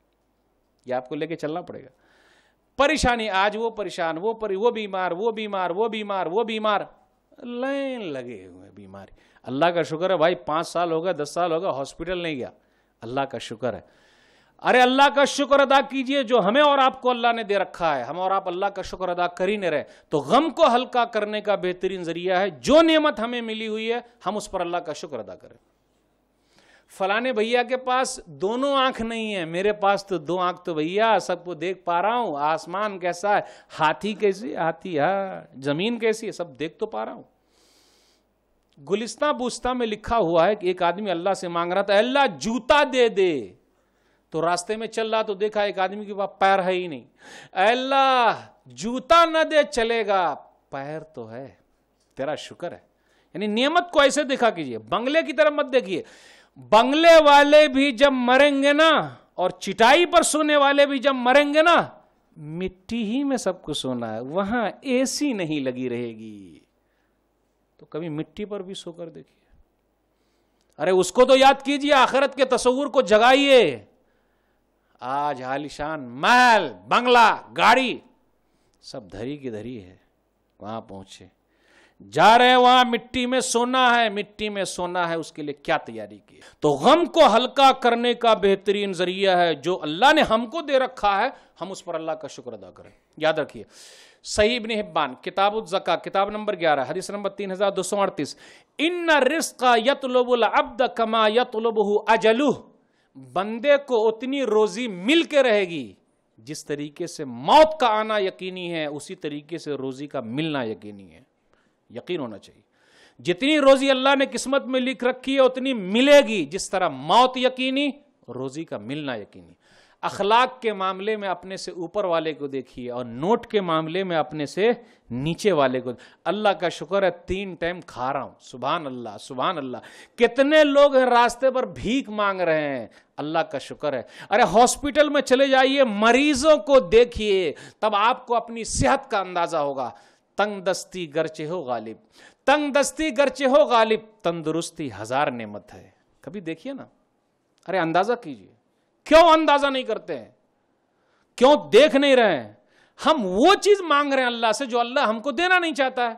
यह आपको लेके चलना पड़ेगा परेशानी आज वो परेशान वो परि वो बीमार वो बीमार वो बीमार वो बीमार लाइन लगे हुए बीमारी अल्लाह का शुक्र है भाई पाँच साल होगा दस साल हो गया हॉस्पिटल नहीं गया अल्लाह का शुक्र है अरे अल्लाह का शुक्र अदा कीजिए जो हमें और आपको अल्लाह ने दे रखा है हम और आप अल्लाह का शुक्र अदा कर ही नहीं रहे तो गम को हल्का करने का बेहतरीन जरिया है जो नियमत हमें मिली हुई है हम उस पर अल्लाह का शुक्र अदा करें फलाने भैया के पास दोनों आंख नहीं है मेरे पास तो दो आंख तो भैया सबको देख पा रहा हूं आसमान कैसा है हाथी कैसी हाथी हा जमीन कैसी है सब देख तो पा रहा हूं गुलिस्ता बुस्ता में लिखा हुआ है कि एक आदमी अल्लाह से मांग रहा था अल्लाह जूता दे दे तो रास्ते में चल रहा तो देखा एक आदमी के पास पैर है ही नहीं अल्लाह जूता न दे चलेगा पैर तो है तेरा शुक्र है यानी नियमत को ऐसे देखा कीजिए बंगले की तरफ मत देखिए बंगले वाले भी जब मरेंगे ना और चिटाई पर सोने वाले भी जब मरेंगे ना मिट्टी ही में सबको सोना है वहां एसी नहीं लगी रहेगी तो कभी मिट्टी पर भी सोकर देखिए अरे उसको तो याद कीजिए आखिरत के तस्वूर को जगाइए आज आलिशान महल बंगला गाड़ी सब धरी की धरी है वहां पहुंचे जा रहे हैं वहां मिट्टी में सोना है मिट्टी में सोना है उसके लिए क्या तैयारी की तो गम को हल्का करने का बेहतरीन जरिया है जो अल्लाह ने हमको दे रखा है हम उस पर अल्लाह का शुक्र अदा करें याद रखिए सही इबन हिब्बान किताब जक़ा किताब नंबर ग्यारह हदीस नंबर तीन हजार दो सौ अड़तीस इन रिस्क यतलबुल अब्द कमा यतलबहू अजलु बंदे को उतनी रोजी मिल के रहेगी जिस तरीके से मौत का आना यकीनी है उसी तरीके से रोजी का मिलना यकीनी है यकीन होना चाहिए जितनी रोजी अल्लाह ने किस्मत में लिख रखी है उतनी मिलेगी जिस तरह मौत यकीनी रोजी का मिलना यकीनी अखलाक के मामले में अपने से ऊपर वाले को देखिए और नोट के मामले में अपने से नीचे वाले को अल्लाह का शुक्र है तीन टाइम खा रहा हूं सुबह अल्लाह सुबह अल्लाह कितने लोग हैं रास्ते पर भीख मांग रहे हैं अल्लाह का शुक्र है अरे हॉस्पिटल में चले जाइए मरीजों को देखिए तब आपको अपनी सेहत का अंदाज़ा होगा तंग दस्ती गरचे हो गालिब तंग दस्ती गरचे हो गालिब तंदुरुस्ती हजार नेमत है कभी देखिए ना अरे अंदाजा कीजिए क्यों अंदाजा नहीं करते हैं क्यों देख नहीं रहे हैं हम वो चीज मांग रहे हैं अल्लाह से जो अल्लाह हमको देना नहीं चाहता है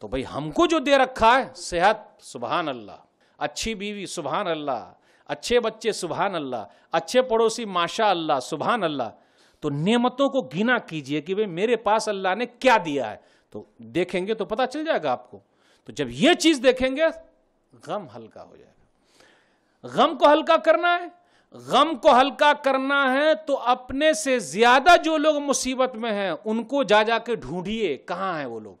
तो भाई हमको जो दे रखा है सेहत सुबहान अल्लाह अच्छी बीवी सुबहान अल्लाह अच्छे बच्चे सुबहान अल्लाह अच्छे पड़ोसी माशा अल्लाह सुबहान अल्लाह तो नेमतों को गिना कीजिए कि भाई मेरे पास अल्लाह ने क्या दिया है तो देखेंगे तो पता चल जाएगा आपको तो जब ये चीज देखेंगे गम हल्का हो जाएगा गम को हल्का करना है गम को हल्का करना है तो अपने से ज्यादा जो लोग मुसीबत में हैं उनको जा जा के ढूंढिए कहाँ है वो लोग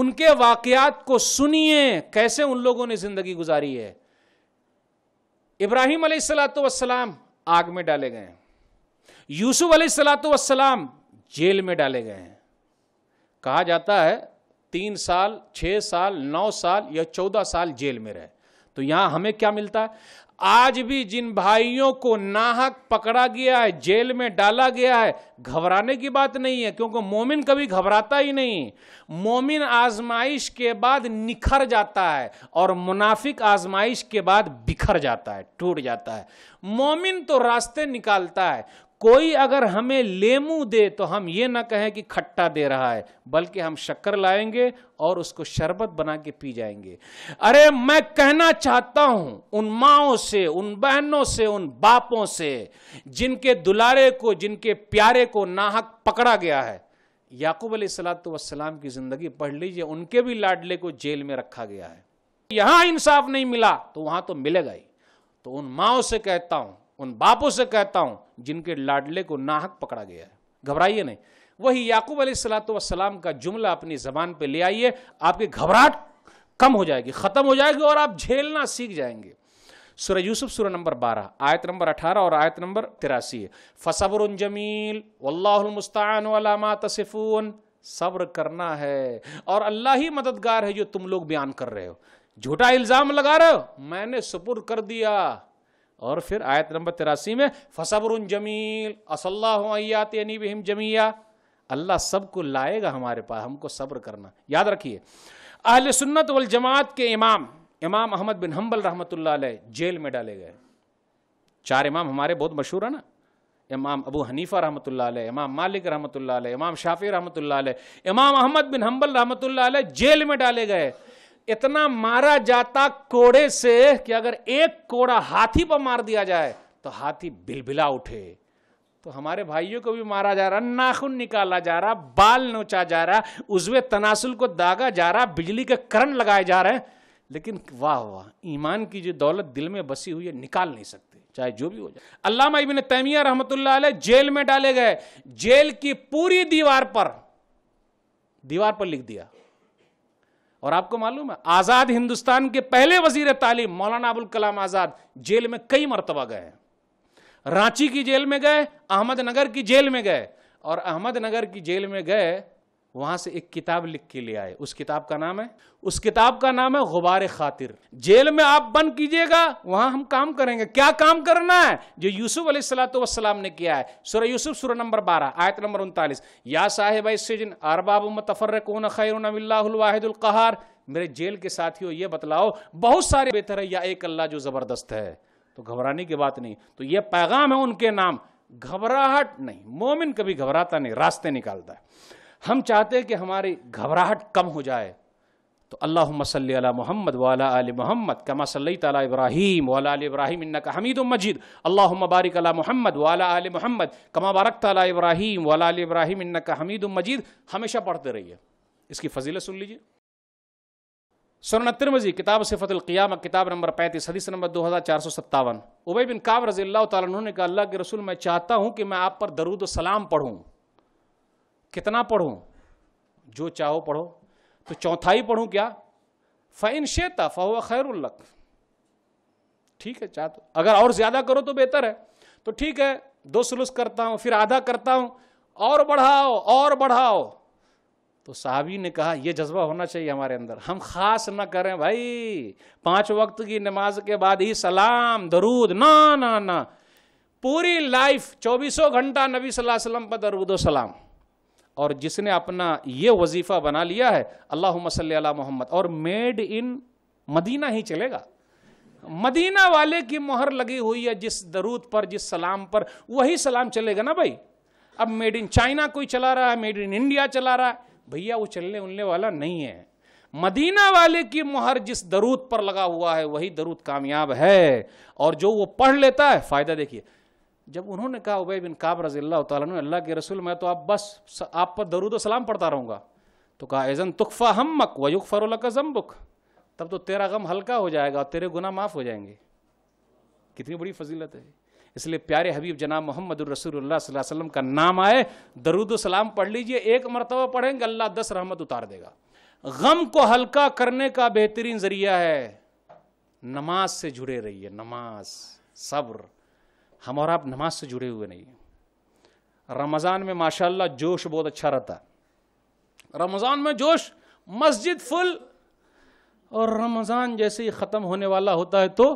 उनके वाकयात को सुनिए कैसे उन लोगों ने जिंदगी गुजारी है इब्राहिम सलाम आग में डाले गए यूसुफ अलैहिस्सलाम जेल में डाले गए हैं कहा जाता है तीन साल छः साल नौ साल या चौदह साल जेल में रहे तो यहाँ हमें क्या मिलता है आज भी जिन भाइयों को नाहक पकड़ा गया है जेल में डाला गया है घबराने की बात नहीं है क्योंकि मोमिन कभी घबराता ही नहीं मोमिन आजमाइश के बाद निखर जाता है और मुनाफिक आजमाइश के बाद बिखर जाता है टूट जाता है मोमिन तो रास्ते निकालता है कोई अगर हमें लेमू दे तो हम ये ना कहें कि खट्टा दे रहा है बल्कि हम शक्कर लाएंगे और उसको शरबत बना के पी जाएंगे अरे मैं कहना चाहता हूं उन माओ से उन बहनों से उन बापों से जिनके दुलारे को जिनके प्यारे को नाहक पकड़ा गया है याकूब वसलाम की जिंदगी पढ़ लीजिए उनके भी लाडले को जेल में रखा गया है यहां इंसाफ नहीं मिला तो वहां तो मिलेगा ही तो उन माओ से कहता हूं उन बापों से कहता हूं जिनके लाडले को नाहक पकड़ा गया है घबराइए नहीं वही याकूब सलाम का जुमला अपनी जबान पर ले आइए आपकी घबराहट कम हो जाएगी खत्म हो जाएगी और आप झेलना सीख जाएंगे सूर्य यूसुफ सूर्य नंबर बारह आयत नंबर अठारह और आयत नंबर तिरासी फसबर जमील वल्लामुस्तान तसिफून सब्र करना है और अल्लाह ही मददगार है जो तुम लोग बयान कर रहे हो झूठा इल्ज़ाम लगा रहे हो मैंने सुपुर कर दिया और फिर आयत नंबर तिरासी में फसबर जमील असल्लात जमीया जमिया अल्लाह सबको लाएगा हमारे पास हमको सब्र करना याद रखिए अहल सुन्नत वल जमात के इमाम इमाम अहमद बिन हम्बल रहमत जेल में डाले गए चार इमाम हमारे बहुत मशहूर है ना इमाम अबू हनीफ़ा रहमत इमाम मालिक रहमत इमाम शाफ़ी रहमत इमाम अहमद बिन हम्बल रहमत जेल में डाले गए इतना मारा जाता कोड़े से कि अगर एक कोड़ा हाथी पर मार दिया जाए तो हाथी बिलबिला उठे तो हमारे भाइयों को भी मारा जा रहा नाखून निकाला जा रहा बाल नोचा जा रहा उजवे तनासुल को दागा जा रहा बिजली के करंट लगाए जा रहे हैं लेकिन वाह वाह ईमान की जो दौलत दिल में बसी हुई है निकाल नहीं सकते चाहे जो भी हो जाए अल्लामा इबिन तैमिया रहमतुल्लाह अलैह जेल में डाले गए जेल की पूरी दीवार पर दीवार पर लिख दिया और आपको मालूम है आज़ाद हिंदुस्तान के पहले वजीर तालीम मौलाना अबुल कलाम आज़ाद जेल में कई मरतबा गए रांची की जेल में गए अहमदनगर की जेल में गए और अहमदनगर की जेल में गए वहां से एक किताब लिख के ले आए उस किताब का नाम है उस किताब का नाम है गुबार खातिर जेल में आप बंद कीजिएगा वहां हम काम करेंगे क्या काम करना है जो यूसुफ अलैहिस्सलाम ने किया है सूर्य यूसुफ सूर्य नंबर बारह आयत नंबर उनतालीस या साहेब अरबाब मतफर खैर मेरे जेल के साथियों ये बतलाओ बहुत सारे बेहतर है या एक अल्लाह जो जबरदस्त है तो घबराने की बात नहीं तो यह पैगाम है उनके नाम घबराहट नहीं मोमिन कभी घबराता नहीं रास्ते निकालता है हम चाहते हैं कि हमारी घबराहट कम हो जाए तो अल्लाह मसल मोहम्मद वाला आल मोहम्मद कमा सल्ली तला इब्राहिम वाला आल इब्राहिम इन्ना का हमीद मजीद अल्लाह बारिक अला मोहम्मद वाला आल मोहम्मद कमा बारक तला इब्राहिम वाला आल इब्राहिम इन्ना का हमीद मजीद हमेशा पढ़ते रहिए इसकी फजीलत सुन लीजिए सुन मजी किताब सिफतलक़ियाम किताब नंबर पैंतीस हदीस नंबर दो हज़ार चार सौ सत्तावन उबई बिन काब रज़ी अल्लाह तला ने कहा अल्लाह के रसूल मैं चाहता हूँ कि मैं आप पर दरुद सलाम पढ़ूँ कितना पढ़ूं जो चाहो पढ़ो तो चौथाई पढ़ूं क्या फ़ैन शेता फ़हुआ खैरुल्लक ठीक है चाह तो अगर और ज़्यादा करो तो बेहतर है तो ठीक है दो सुलूस करता हूँ फिर आधा करता हूँ और बढ़ाओ और बढ़ाओ तो साहबी ने कहा यह जज्बा होना चाहिए हमारे अंदर हम खास ना करें भाई पांच वक्त की नमाज के बाद ही सलाम दरूद ना ना ना पूरी लाइफ चौबीसों घंटा नबी सल्लल्लाहु अलैहि वसल्लम पर दरूद सलाम और जिसने अपना ये वजीफ़ा बना लिया है अल्लाह मसल मोहम्मद और मेड इन मदीना ही चलेगा मदीना वाले की मोहर लगी हुई है जिस दरूद पर जिस सलाम पर वही सलाम चलेगा ना भाई अब मेड इन चाइना कोई चला रहा है मेड इन इंडिया चला रहा है भैया वो चलने उलने वाला नहीं है मदीना वाले की मोहर जिस दरूद पर लगा हुआ है वही दरूद कामयाब है और जो वो पढ़ लेता है फायदा देखिए जब उन्होंने कहा उबै बिन काब रजील्ला अल्लाह के रसूल मैं तो आप बस आप पर दरूद सलाम पढ़ता रहूँगा तो कहा एजन तुकफ़ा हम मक वयुक फ़रोल का जम्बुक तब तो तेरा गम हल्का हो जाएगा और तेरे गुना माफ़ हो जाएंगे कितनी बड़ी फजीलत है इसलिए प्यारे हबीब जनाब मोहम्मद वसल्लम का नाम आए दरुद सलाम पढ़ लीजिए एक मरतबा पढ़ेंगे अल्लाह दस रहमत उतार देगा गम को हल्का करने का बेहतरीन जरिया है नमाज से जुड़े रहिए नमाज सब्र हम और आप नमाज से जुड़े हुए नहीं रमज़ान में माशाल्लाह जोश बहुत अच्छा रहता रमज़ान में जोश मस्जिद फुल और रमज़ान जैसे ही ख़त्म होने वाला होता है तो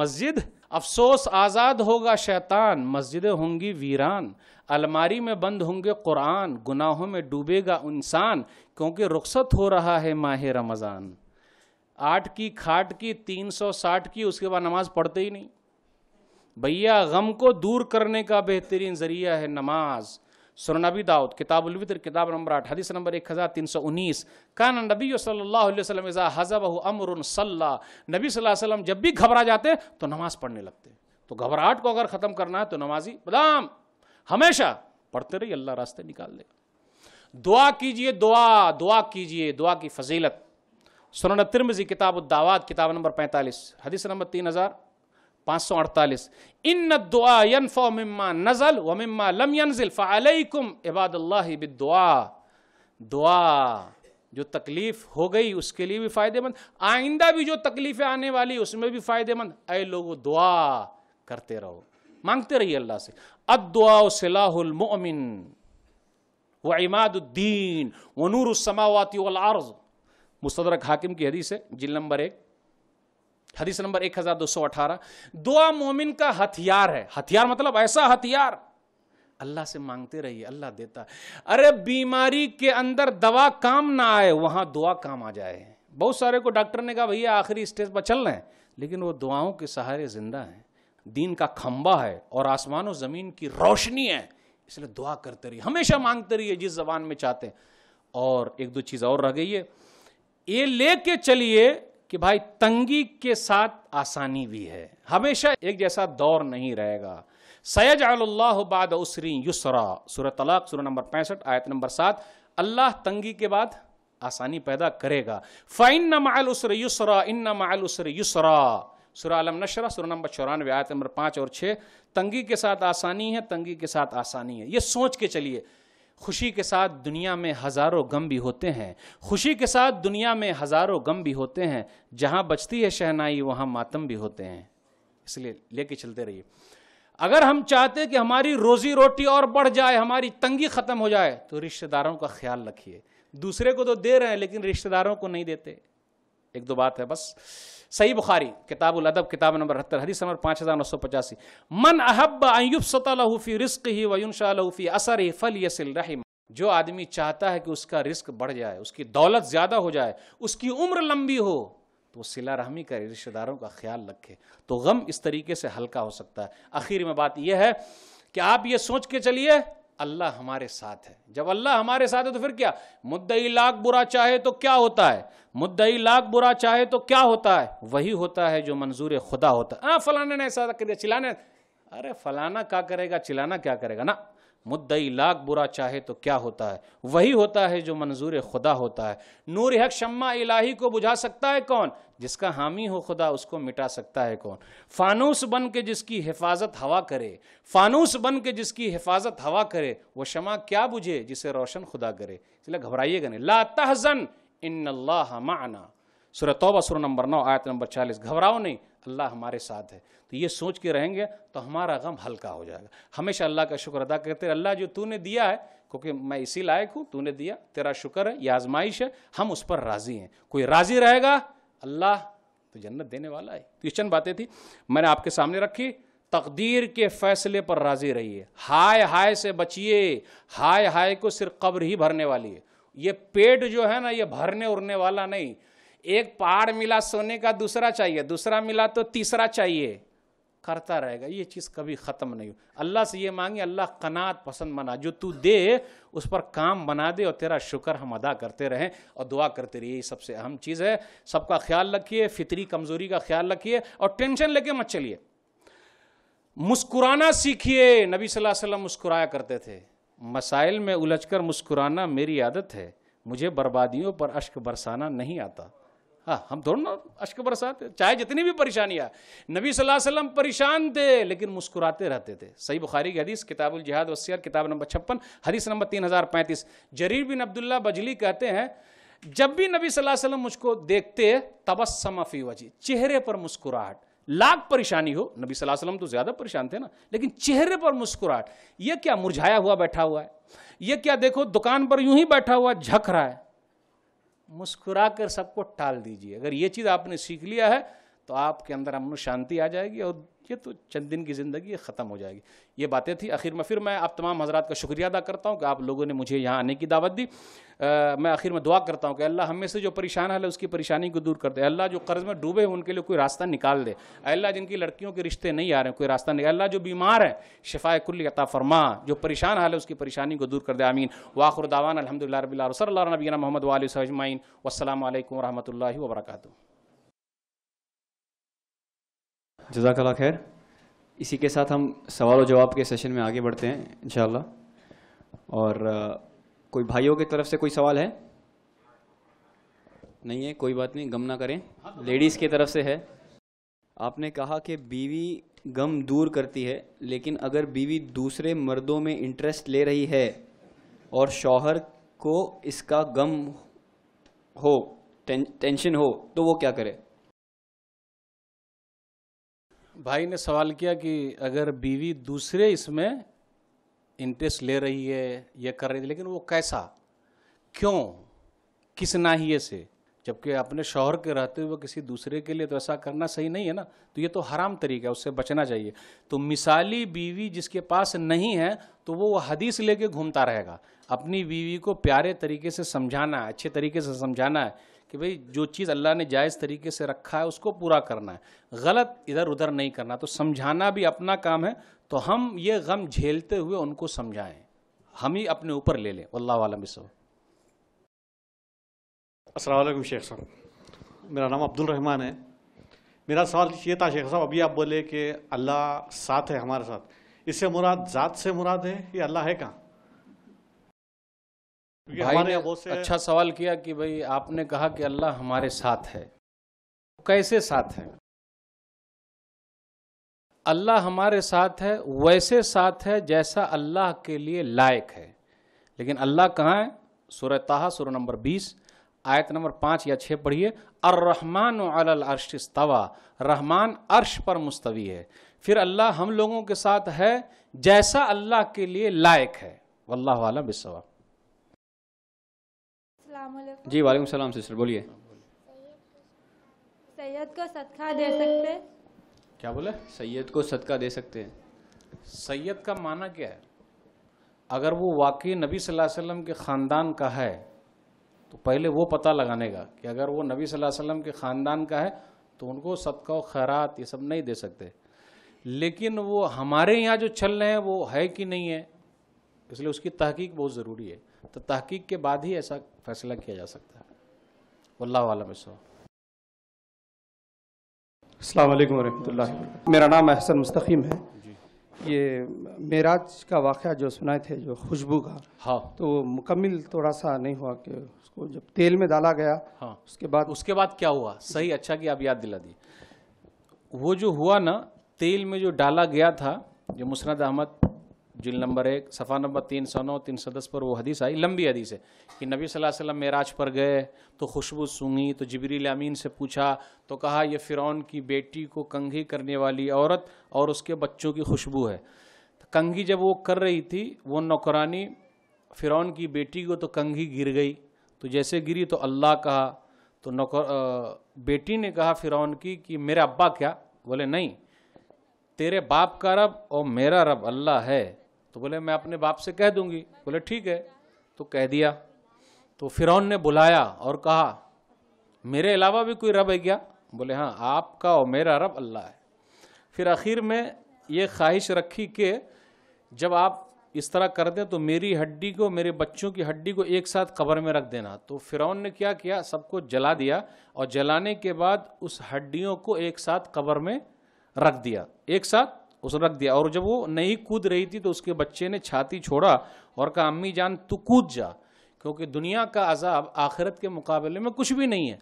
मस्जिद अफसोस आज़ाद होगा शैतान मस्जिदें होंगी वीरान अलमारी में बंद होंगे कुरान गुनाहों में डूबेगा इंसान क्योंकि रुखसत हो रहा है माह रमज़ान आठ की खाट की तीन सौ साठ की उसके बाद नमाज़ पढ़ते ही नहीं भैया गम को दूर करने का बेहतरीन जरिया है नमाज नबी दाऊद किताबुलवितर किताब नंबर आठ हदीस नंबर एक हज़ार तीन सौ उन्नीस कान नबी सल्लल्लाहु हज़ब अमर सल्ला नबी वसल्लम जब भी घबरा जाते तो नमाज़ पढ़ने लगते तो घबराहट को अगर ख़त्म करना है तो नमाजी बदाम हमेशा पढ़ते रहिए अल्लाह रास्ते निकाल दे दुआ कीजिए दुआ दुआ कीजिए दुआ की फजीलत सुनन तिरमजी किताब उद्दावाद किताब नंबर पैंतालीस हदीस नंबर तीन हज़ार पांच सौ अड़तालीस इन दुआ नज़ल लम दुआ जो तकलीफ़ हो गई उसके लिए भी फ़ायदेमंद आइंदा भी जो तकलीफ़ें आने वाली उसमें भी फ़ायदेमंद अ लोगों दुआ करते रहो मांगते रहिए अल्लाह से अदुआ सलामिन व इमादुद्दीन व नूर समावती अर्ज़ मुस्तरक हाकिम की हदीस है जिल नंबर एक हदीस नंबर एक हजार दो सौ अठारह दुआ मोमिन का हथियार है हथियार मतलब ऐसा हथियार अल्लाह से मांगते रहिए अल्लाह देता अरे बीमारी के अंदर दवा काम ना आए वहां दुआ काम आ जाए बहुत सारे को डॉक्टर ने कहा भैया आखिरी स्टेज पर चल रहे हैं लेकिन वो दुआओं के सहारे जिंदा हैं दीन का खंबा है और आसमान और ज़मीन की रोशनी है इसलिए दुआ करते रहिए हमेशा मांगते रहिए जिस जबान में चाहते हैं और एक दो चीज़ और रह गई है ये लेके चलिए कि भाई तंगी के साथ आसानी भी है हमेशा एक जैसा दौर नहीं रहेगा सैज बाद उसरी युसरा सुर तलाक सुर नंबर पैंसठ आयत नंबर सात अल्लाह तंगी के बाद आसानी पैदा करेगा फ़ाइन नमायल उसर युसरा इन नमायल उसर युसरा सुरा आलम नशरा सुर नंबर चौरानवे आयत नंबर पाँच और छः तंगी के साथ आसानी है तंगी के साथ आसानी है ये सोच के चलिए खुशी के साथ दुनिया में हज़ारों गम भी होते हैं खुशी के साथ दुनिया में हज़ारों गम भी होते हैं जहां बचती है शहनाई वहां मातम भी होते हैं इसलिए लेके चलते रहिए अगर हम चाहते कि हमारी रोज़ी रोटी और बढ़ जाए हमारी तंगी ख़त्म हो जाए तो रिश्तेदारों का ख्याल रखिए दूसरे को तो दे रहे हैं लेकिन रिश्तेदारों को नहीं देते एक दो बात है बस सही बुखारी किताबुल अदब किताब नंबर अहत्तर हदीस नंबर पाँच हज़ार नौ सौ पचासी मन अहब अयुब सतलहूफ़ी रिस्क ही वयुन शाहफ़ी असर ही फल यसिल रहीम जो आदमी चाहता है कि उसका रिस्क बढ़ जाए उसकी दौलत ज़्यादा हो जाए उसकी उम्र लंबी हो तो सिला रहमी करे रिश्तेदारों का ख्याल रखे तो गम इस तरीके से हल्का हो सकता है आखिर में बात यह है कि आप ये सोच के चलिए अल्लाह हमारे साथ है जब अल्लाह हमारे साथ है तो फिर क्या मुद्दई लाख बुरा चाहे तो क्या होता है मुद्दई लाख बुरा चाहे तो क्या होता है वही होता है जो मंजूर खुदा होता है आ, हाँ, फलाना ने ऐसा कर दिया चिलाने अरे फलाना क्या करेगा चिलाना क्या करेगा ना मुद्दई लाख बुरा चाहे तो क्या होता है वही होता है जो मंजूर खुदा होता है नूर हक शम्मा इलाही को बुझा सकता है कौन जिसका हामी हो खुदा उसको मिटा सकता है कौन फानूस बन के जिसकी हिफाजत हवा करे फानूस बन के जिसकी हिफाजत हवा करे वो शमा क्या बुझे जिसे रोशन खुदा करे इसलिए घबराइएगा नहीं ला तहजन इन माना सुर तोबा सुर नंबर नौ आयत नंबर चालीस घबराओ नहीं अल्लाह हमारे साथ है तो ये सोच के रहेंगे तो हमारा गम हल्का हो जाएगा हमेशा अल्लाह का शुक्र अदा करते अल्लाह जो तूने दिया है क्योंकि मैं इसी लायक हूँ तूने दिया तेरा शुक्र है ये आजमाइश है हम उस पर राज़ी हैं कोई राज़ी रहेगा अल्लाह तो जन्नत देने वाला है तो ये चंद बातें थी मैंने आपके सामने रखी तकदीर के फैसले पर राज़ी रहिए हाय हाय से बचिए हाय हाय को सिर्फ कब्र ही भरने वाली है ये पेट जो है ना ये भरने उड़ने वाला नहीं एक पहाड़ मिला सोने का दूसरा चाहिए दूसरा मिला तो तीसरा चाहिए करता रहेगा ये चीज़ कभी ख़त्म नहीं हो अल्लाह से ये मांगे अल्लाह कनात पसंद बना जो तू दे उस पर काम बना दे और तेरा शुक्र हम अदा करते रहें और दुआ करते रहिए ये सबसे अहम चीज़ है सबका ख्याल रखिए फितरी कमज़ोरी का ख्याल रखिए और टेंशन लेके मत चलिए मुस्कुराना सीखिए नबी सल्लल्लाहु अलैहि वसल्लम मुस्कुराया करते थे मसाइल में उलझकर मुस्कुराना मेरी आदत है मुझे बर्बादियों पर अश्क बरसाना नहीं आता हाँ हम थोड़ा ना अश्क बरसाते चाहे जितनी भी परेशानियाँ नबी सल्लल्लाहु अलैहि वसल्लम परेशान थे लेकिन मुस्कुराते रहते थे सही बुखारी की हदीस किताबुल जिहाद वसियर किताब नंबर छप्पन हदीस नंबर तीन हज़ार पैंतीस जरीर बिन अब्दुल्ला बजली कहते हैं जब भी नबी सल्लल्लाहु अलैहि वसल्लम मुझको देखते तबस्सम फी वजी चेहरे पर मुस्कुराहट लाख परेशानी हो नबी सल्लल्लाहु अलैहि वसल्लम तो ज़्यादा परेशान थे ना लेकिन चेहरे पर मुस्कुराहट यह क्या मुरझाया हुआ बैठा हुआ है यह क्या देखो दुकान पर यूं ही बैठा हुआ झक रहा है मुस्कुरा कर सबको टाल दीजिए अगर ये चीज़ आपने सीख लिया है तो आपके अंदर अमन शांति आ जाएगी और ये तो चंद दिन की ज़िंदगी ख़त्म हो जाएगी ये बातें थी आखिर में फिर मैं आप तमाम हजरात का शुक्रिया अदा करता हूँ कि आप लोगों ने मुझे यहाँ आने की दावत दी आ, मैं आखिर में दुआ करता हूँ कि अल्लाह हमें से जो परेशान है उसकी परेशानी को दूर कर दे अल्लाह जो कर्ज़ में डूबे हैं उनके लिए कोई रास्ता निकाल दे अल्लाह जिनकी लड़कियों के रिश्ते नहीं आ रहे हैं कोई रास्ता नहीं अल्लाह जो बीमार है शफा कुल्ली अता फरमा जो परेशान हाल है उसकी परेशानी को दूर कर दे आमीन वाखुर दावान अलहमदिल्ला रबी नबीना मोहम्मद वाली सजमाइन वसलम वरहमल वर्का जजाकला खैर इसी के साथ हम सवाल और जवाब के सेशन में आगे बढ़ते हैं इन और आ, कोई भाइयों की तरफ से कोई सवाल है नहीं है कोई बात नहीं गम ना करें लेडीज़ की तरफ से है आपने कहा कि बीवी गम दूर करती है लेकिन अगर बीवी दूसरे मर्दों में इंटरेस्ट ले रही है और शौहर को इसका गम हो टें, टेंशन हो तो वो क्या करे भाई ने सवाल किया कि अगर बीवी दूसरे इसमें इंटरेस्ट ले रही है या कर रही है लेकिन वो कैसा क्यों किस नाहिए से जबकि अपने शौहर के रहते हुए किसी दूसरे के लिए तो ऐसा करना सही नहीं है ना तो ये तो हराम तरीका है उससे बचना चाहिए तो मिसाली बीवी जिसके पास नहीं है तो वो हदीस लेके घूमता रहेगा अपनी बीवी को प्यारे तरीके से समझाना है अच्छे तरीके से समझाना है कि भाई जो चीज़ अल्लाह ने जायज़ तरीके से रखा है उसको पूरा करना है गलत इधर उधर नहीं करना तो समझाना भी अपना काम है तो हम ये गम झेलते हुए उनको समझाएं हम ही अपने ऊपर ले लें अल्लाह वालम असलम शेख साहब मेरा नाम अब्दुल रहमान है मेरा सवाल ये था शेख साहब अभी आप बोले कि अल्लाह साथ है हमारे साथ इससे मुराद ज़ात से मुराद है या अल्लाह है कहाँ भाई ने अच्छा सवाल किया कि भाई आपने कहा कि अल्लाह हमारे साथ है तो कैसे साथ है अल्लाह हमारे साथ है वैसे साथ है जैसा अल्लाह के लिए लायक है लेकिन अल्लाह कहाँ है सूर ताहा सुर नंबर बीस आयत नंबर पाँच या छः पढ़िए अर रहमान अल अर्श तवा रहमान अर्श पर मुस्तवी है फिर अल्लाह हम लोगों के साथ है जैसा अल्लाह के लिए लायक है वल्लाह वाला बिसवा अस्सलाम जी वालेकुम सलाम सिस्टर बोलिए सैयद को सदका दे सकते हैं क्या बोले सैयद को सदका दे सकते हैं सैयद का माना क्या है अगर वो वाकई नबी सल्लल्लाहु अलैहि वसल्लम के ख़ानदान का है तो पहले वो पता लगाने का कि अगर वो नबी सल्लल्लाहु अलैहि वसल्लम के ख़ानदान का है तो उनको सदका और खैरात ये सब नहीं दे सकते लेकिन वो हमारे यहाँ जो चल रहे हैं वो है कि नहीं है इसलिए उसकी तहकीक बहुत ज़रूरी है तो तहकीक के बाद ही ऐसा फैसला किया जा सकता है वाल अल्लाम वरहमल मेरा नाम अहसन मुस्तकीम है ये मेराज का वाक़ जो सुनाए थे जो खुशबू का हाँ तो मुकम्मल थोड़ा सा नहीं हुआ कि उसको जब तेल में डाला गया हाँ उसके बाद उसके बाद क्या हुआ सही अच्छा कि आप याद दिला दी वो जो हुआ ना तेल में जो डाला गया था जो मुसरद अहमद जिल नंबर एक सफ़ा नंबर तीन सौ नौ तीन सौ दस पर वो हदीस आई लंबी हदीस है कि नबी सल्लल्लाहु अलैहि वसल्लम मेराज पर गए तो खुशबू सूंघी तो जबरील अमीन से पूछा तो कहा यह फ़िरौन की बेटी को कंघी करने वाली औरत और उसके बच्चों की खुशबू है तो कंघी जब वो कर रही थी वो नौकरानी फ़िरौन की बेटी को तो कंघी गिर गई तो जैसे गिरी तो अल्लाह कहा तो नौकर बेटी ने कहा फ़िरौन की कि मेरा अब्बा क्या बोले नहीं तेरे बाप का रब और मेरा रब अल्लाह है तो बोले मैं अपने बाप से कह दूंगी बोले ठीक है तो कह दिया तो फिरौन ने बुलाया और कहा मेरे अलावा भी कोई रब है क्या बोले हाँ आपका और मेरा रब अल्लाह है फिर आखिर में ये ख्वाहिश रखी कि जब आप इस तरह कर दें तो मेरी हड्डी को मेरे बच्चों की हड्डी को एक साथ कबर में रख देना तो फिरौन ने क्या किया सबको जला दिया और जलाने के बाद उस हड्डियों को एक साथ कबर में रख दिया एक साथ उसने रख दिया और जब वो नहीं कूद रही थी तो उसके बच्चे ने छाती छोड़ा और कहा अम्मी जान तू कूद जा क्योंकि दुनिया का अजाब आखिरत के मुकाबले में कुछ भी नहीं है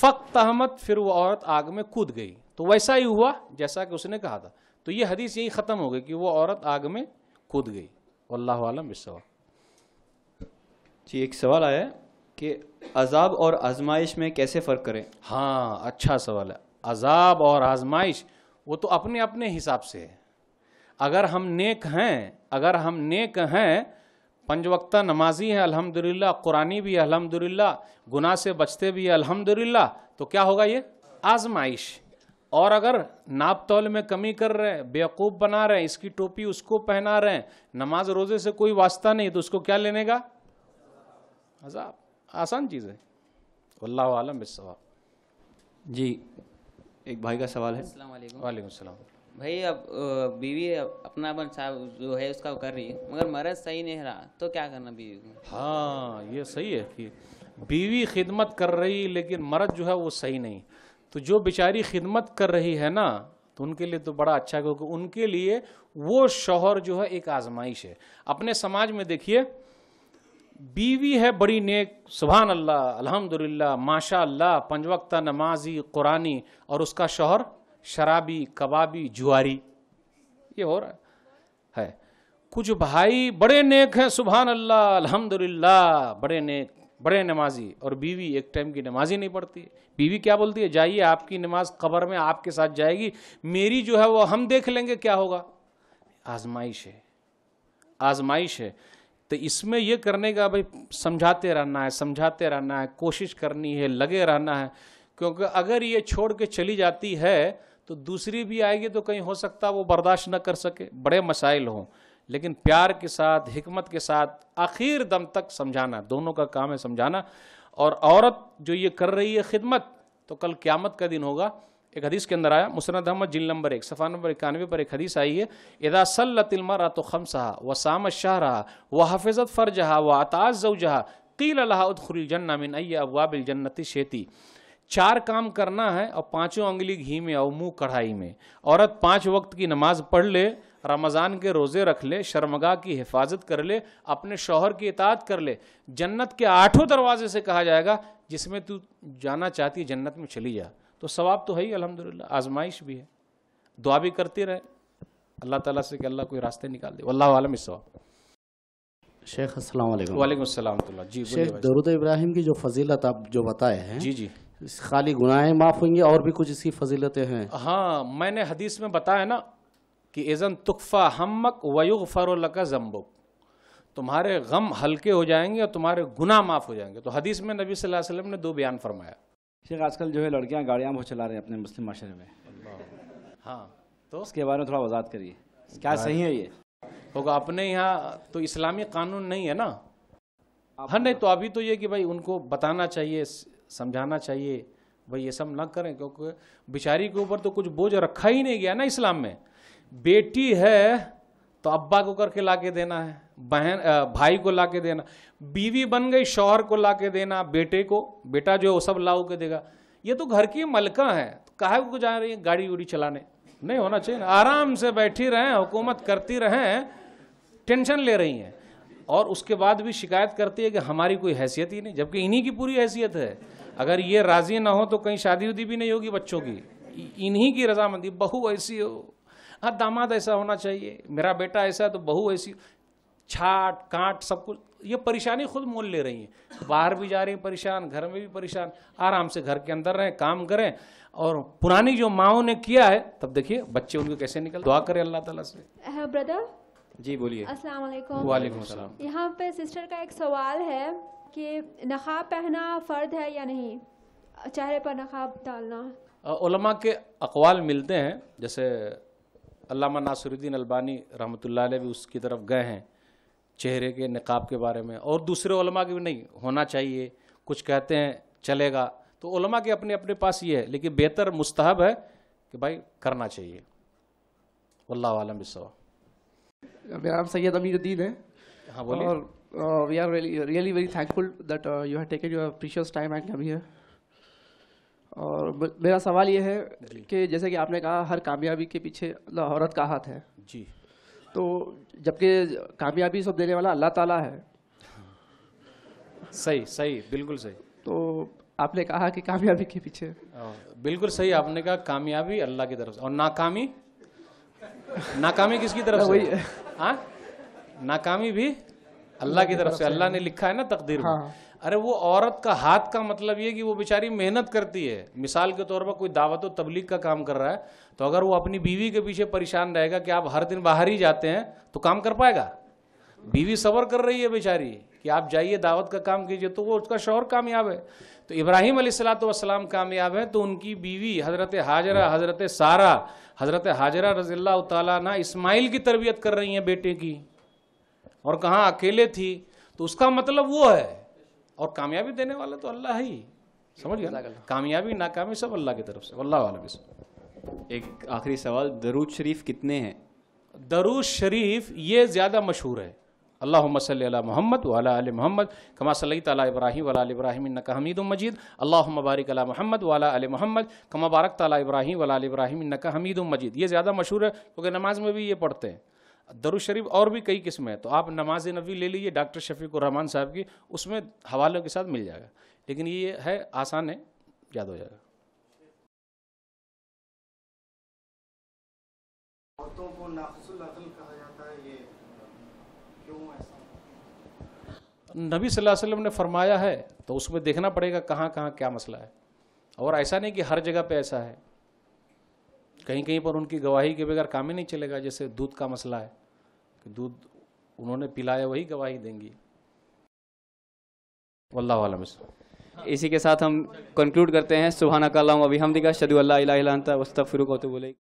फ़क तहमत फिर वो औरत आग में कूद गई तो वैसा ही हुआ जैसा कि उसने कहा था तो ये हदीस यही ख़त्म हो गई कि वो औरत आग में कूद गई अल्लाम आलम जी एक सवाल आया कि अजाब और आजमाइश में कैसे फ़र्क करें हाँ अच्छा सवाल है अजाब और आजमाइश वो तो अपने अपने हिसाब से है अगर हम नेक हैं अगर हम नेक हैं पंजवक्ता वक्ता नमाजी हैं अल्हम्दुलिल्लाह कुरानी भी है अल्हम्दुलिल्लाह गुनाह से बचते भी है अल्हम्दुलिल्लाह तो क्या होगा ये आजमाइश और अगर नाप तौल में कमी कर रहे हैं बेवकूफ़ बना रहे हैं इसकी टोपी उसको पहना रहे हैं नमाज रोज़े से कोई वास्ता नहीं तो उसको क्या लेने का अजाब आसान चीज़ है अल्लाह आलम जी एक भाई का सवाल है वालेकुम भाई अब बीवी अपना अपन जो है उसका कर रही है मगर मर्द सही नहीं रहा तो क्या करना बीवी को हाँ ये सही है कि बीवी खिदमत कर रही लेकिन मर्द जो है वो सही नहीं तो जो बेचारी खिदमत कर रही है ना तो उनके लिए तो बड़ा अच्छा है क्योंकि उनके लिए वो शोहर जो है एक आजमाइश है अपने समाज में देखिए बीवी है बड़ी नेक सुबहान अल्लाह अल्हम्दुलिल्लाह माशा अल्लाह पंजवक्ता नमाजी कुरानी और उसका शोहर शराबी कबाबी जुआरी ये हो रहा है कुछ भाई बड़े नेक हैं सुबहान अल्लाह अल्हम्दुलिल्लाह बड़े नेक बड़े नमाजी और बीवी एक टाइम की नमाजी नहीं पढ़ती बीवी क्या बोलती है जाइए आपकी नमाज कबर में आपके साथ जाएगी मेरी जो है वो हम देख लेंगे क्या होगा आजमाइश है आजमाइश है तो इसमें यह करने का भाई समझाते रहना है समझाते रहना है कोशिश करनी है लगे रहना है क्योंकि अगर ये छोड़ के चली जाती है तो दूसरी भी आएगी तो कहीं हो सकता वो बर्दाश्त न कर सके बड़े मसाइल हों लेकिन प्यार के साथ हमत के साथ आखिर दम तक समझाना दोनों का काम है समझाना और औरत जो ये कर रही है खिदमत तो कल क्यामत का दिन होगा एक हदीस के अंदर आया मुसरद अहमद जिल नंबर एक सफ़ा नंबर इक्यानवे पर एक हदीस आई है इदा सल्लतिलमरा रात खम सहा व साम शाह रहा व हफिजत जहा व अताज़ जहा कील अल्लाह उदखुल जन्ना मिन अय अबाबिल जन्नति शेती चार काम करना है और पांचों उंगली घी में और मुंह कढ़ाई में औरत पांच वक्त की नमाज पढ़ ले रमज़ान के रोज़े रख ले शर्मगा की हिफाजत कर ले अपने शोहर की इतात कर ले जन्नत के आठों दरवाजे से कहा जाएगा जिसमें तू जाना चाहती जन्नत में चली जा तो सवाब तो है ही अलहमदिल्ला आजमाइश भी है दुआ भी करती रहे अल्लाह ताला से कि अल्लाह कोई रास्ते निकाल दे अल्लाह आलम इस शेख असल वाले जी शेख दरुद इब्राहिम की जो फजीलत आप जो बताए हैं जी जी खाली गुनाहें माफ़ होंगे और भी कुछ इसकी फजीलतें हैं हाँ मैंने हदीस में बताया ना कि एजन तुकफ़ा हमक वयुग फ़रोल जम्बुक तुम्हारे गम हल्के हो जाएंगे और तुम्हारे गुनाह माफ़ हो जाएंगे तो हदीस में नबी सल्लल्लाहु अलैहि वसल्लम ने दो बयान फरमाया शेख आजकल जो है लड़कियाँ गाड़ियाँ बहुत चला रहे हैं अपने मुस्लिम माशरे में हाँ तो उसके बारे में थोड़ा वजात करिए क्या हाँ। सही है ये होगा अपने यहाँ तो इस्लामी कानून नहीं है ना हाँ नहीं तो अभी तो ये कि भाई उनको बताना चाहिए समझाना चाहिए भाई ये सब ना करें क्योंकि बिचारी के ऊपर तो कुछ बोझ रखा ही नहीं गया ना इस्लाम में बेटी है तो अब्बा को करके ला के देना है बहन भाई को ला के देना बीवी बन गई शौहर को ला के देना बेटे को बेटा जो है वो सब लाओ के देगा ये तो घर की मलका है तो काहे को जा रही है गाड़ी उड़ी चलाने नहीं होना चाहिए आराम से बैठी रहें हुकूमत करती रहें टेंशन ले रही हैं और उसके बाद भी शिकायत करती है कि हमारी कोई हैसियत ही नहीं जबकि इन्हीं की पूरी हैसियत है अगर ये राज़ी ना हो तो कहीं शादी उदी भी नहीं होगी बच्चों की इन्हीं की रजामंदी बहू ऐसी हो हाँ दामाद ऐसा होना चाहिए मेरा बेटा ऐसा है तो बहू ऐसी छाट काट सब कुछ ये परेशानी खुद मोल ले रही हैं बाहर भी जा रही हैं परेशान घर में भी परेशान आराम से घर के अंदर रहें काम करें और पुरानी जो माओ ने किया है तब देखिए बच्चे उनके कैसे निकल दुआ करें अल्लाह ताला से ब्रदर जी बोलिए अस्सलाम वालेकुम यहाँ पे सिस्टर का एक सवाल है कि नकाब पहना फ़र्द है या नहीं चेहरे पर नकाब डालना के अकवाल मिलते हैं जैसे अल्लामा नासरुद्दीन अलबानी रहमत भी उसकी तरफ गए हैं चेहरे के नकाब के बारे में और दूसरे ओलमा के भी नहीं होना चाहिए कुछ कहते हैं चलेगा तो ओलमा के अपने अपने पास ये है लेकिन बेहतर मुस्तहब है कि भाई करना चाहिए वल्ला आलम बिस्वा मेरा नाम सैयद अमीरुद्दीन है हाँ बोलिए और uh, we are really, really very thankful that uh, you have taken your precious time and come here. और मेरा सवाल ये है कि जैसे कि आपने कहा हर कामयाबी के पीछे औरत का हाथ है जी तो जबकि कामयाबी सब देने वाला अल्लाह ताला है सही सही बिल्कुल सही तो आपने कहा कि कामयाबी के पीछे हाँ, बिल्कुल सही आपने कहा कामयाबी अल्लाह की तरफ से और नाकामी नाकामी किसकी तरफ से वही हाँ नाकामी भी अल्लाह की तरफ से अल्लाह ने लिखा है ना तकदीर में हाँ। अरे वो औरत का हाथ का मतलब ये कि वो बेचारी मेहनत करती है मिसाल के तौर पर कोई दावत तबलीग का काम कर रहा है तो अगर वो अपनी बीवी के पीछे परेशान रहेगा कि आप हर दिन बाहर ही जाते हैं तो काम कर पाएगा बीवी सबर कर रही है बेचारी कि आप जाइए दावत का काम कीजिए तो वो उसका शौहर कामयाब है तो इब्राहिम सलाम कामयाब है तो उनकी बीवी हज़रत हाजरा हज़रत सारा हज़रत हाजरा रजील्ला तस्माइल की तरबियत कर रही हैं बेटे की और कहाँ अकेले थी तो उसका मतलब वो है और कामयाबी देने वाला तो अल्लाह ही समझ गया कामयाबी नाकामी सब अल्लाह की तरफ से अल्लाह भी एक आखिरी सवाल दरूद शरीफ कितने हैं दरूद शरीफ ये ज़्यादा मशहूर है अल्लाह अला महमद वाला आल महमद कमा सली तला इब्राहिम वाला इब्राहिम नका हमीद मजीद अल्लाह मबारिक अला महमद वाला आल महमद कमा बारक तला इब्राहिम वाला इब्राहिम हमीद मजीद ये ज़्यादा मशहूर है क्योंकि नमाज में भी ये पढ़ते हैं दरु शरीफ और भी कई किस्म है तो आप नमाज नबी ले लीजिए डॉक्टर शफीक रहमान साहब की उसमें हवालों के साथ मिल जाएगा लेकिन ये है आसान है याद हो जाएगा नबी सल्लल्लाहु अलैहि वसल्लम ने फरमाया है तो उसमें देखना पड़ेगा कहाँ कहाँ क्या मसला है और ऐसा नहीं कि हर जगह पे ऐसा है कहीं कहीं पर उनकी गवाही के बगैर काम ही नहीं चलेगा जैसे दूध का मसला है कि दूध उन्होंने पिलाया वही गवाही देंगी वल्लाम इसी के साथ हम कंक्लूड करते हैं सुबहाना कलाम अभी हमदिका शदू अल्लाह फिर बोले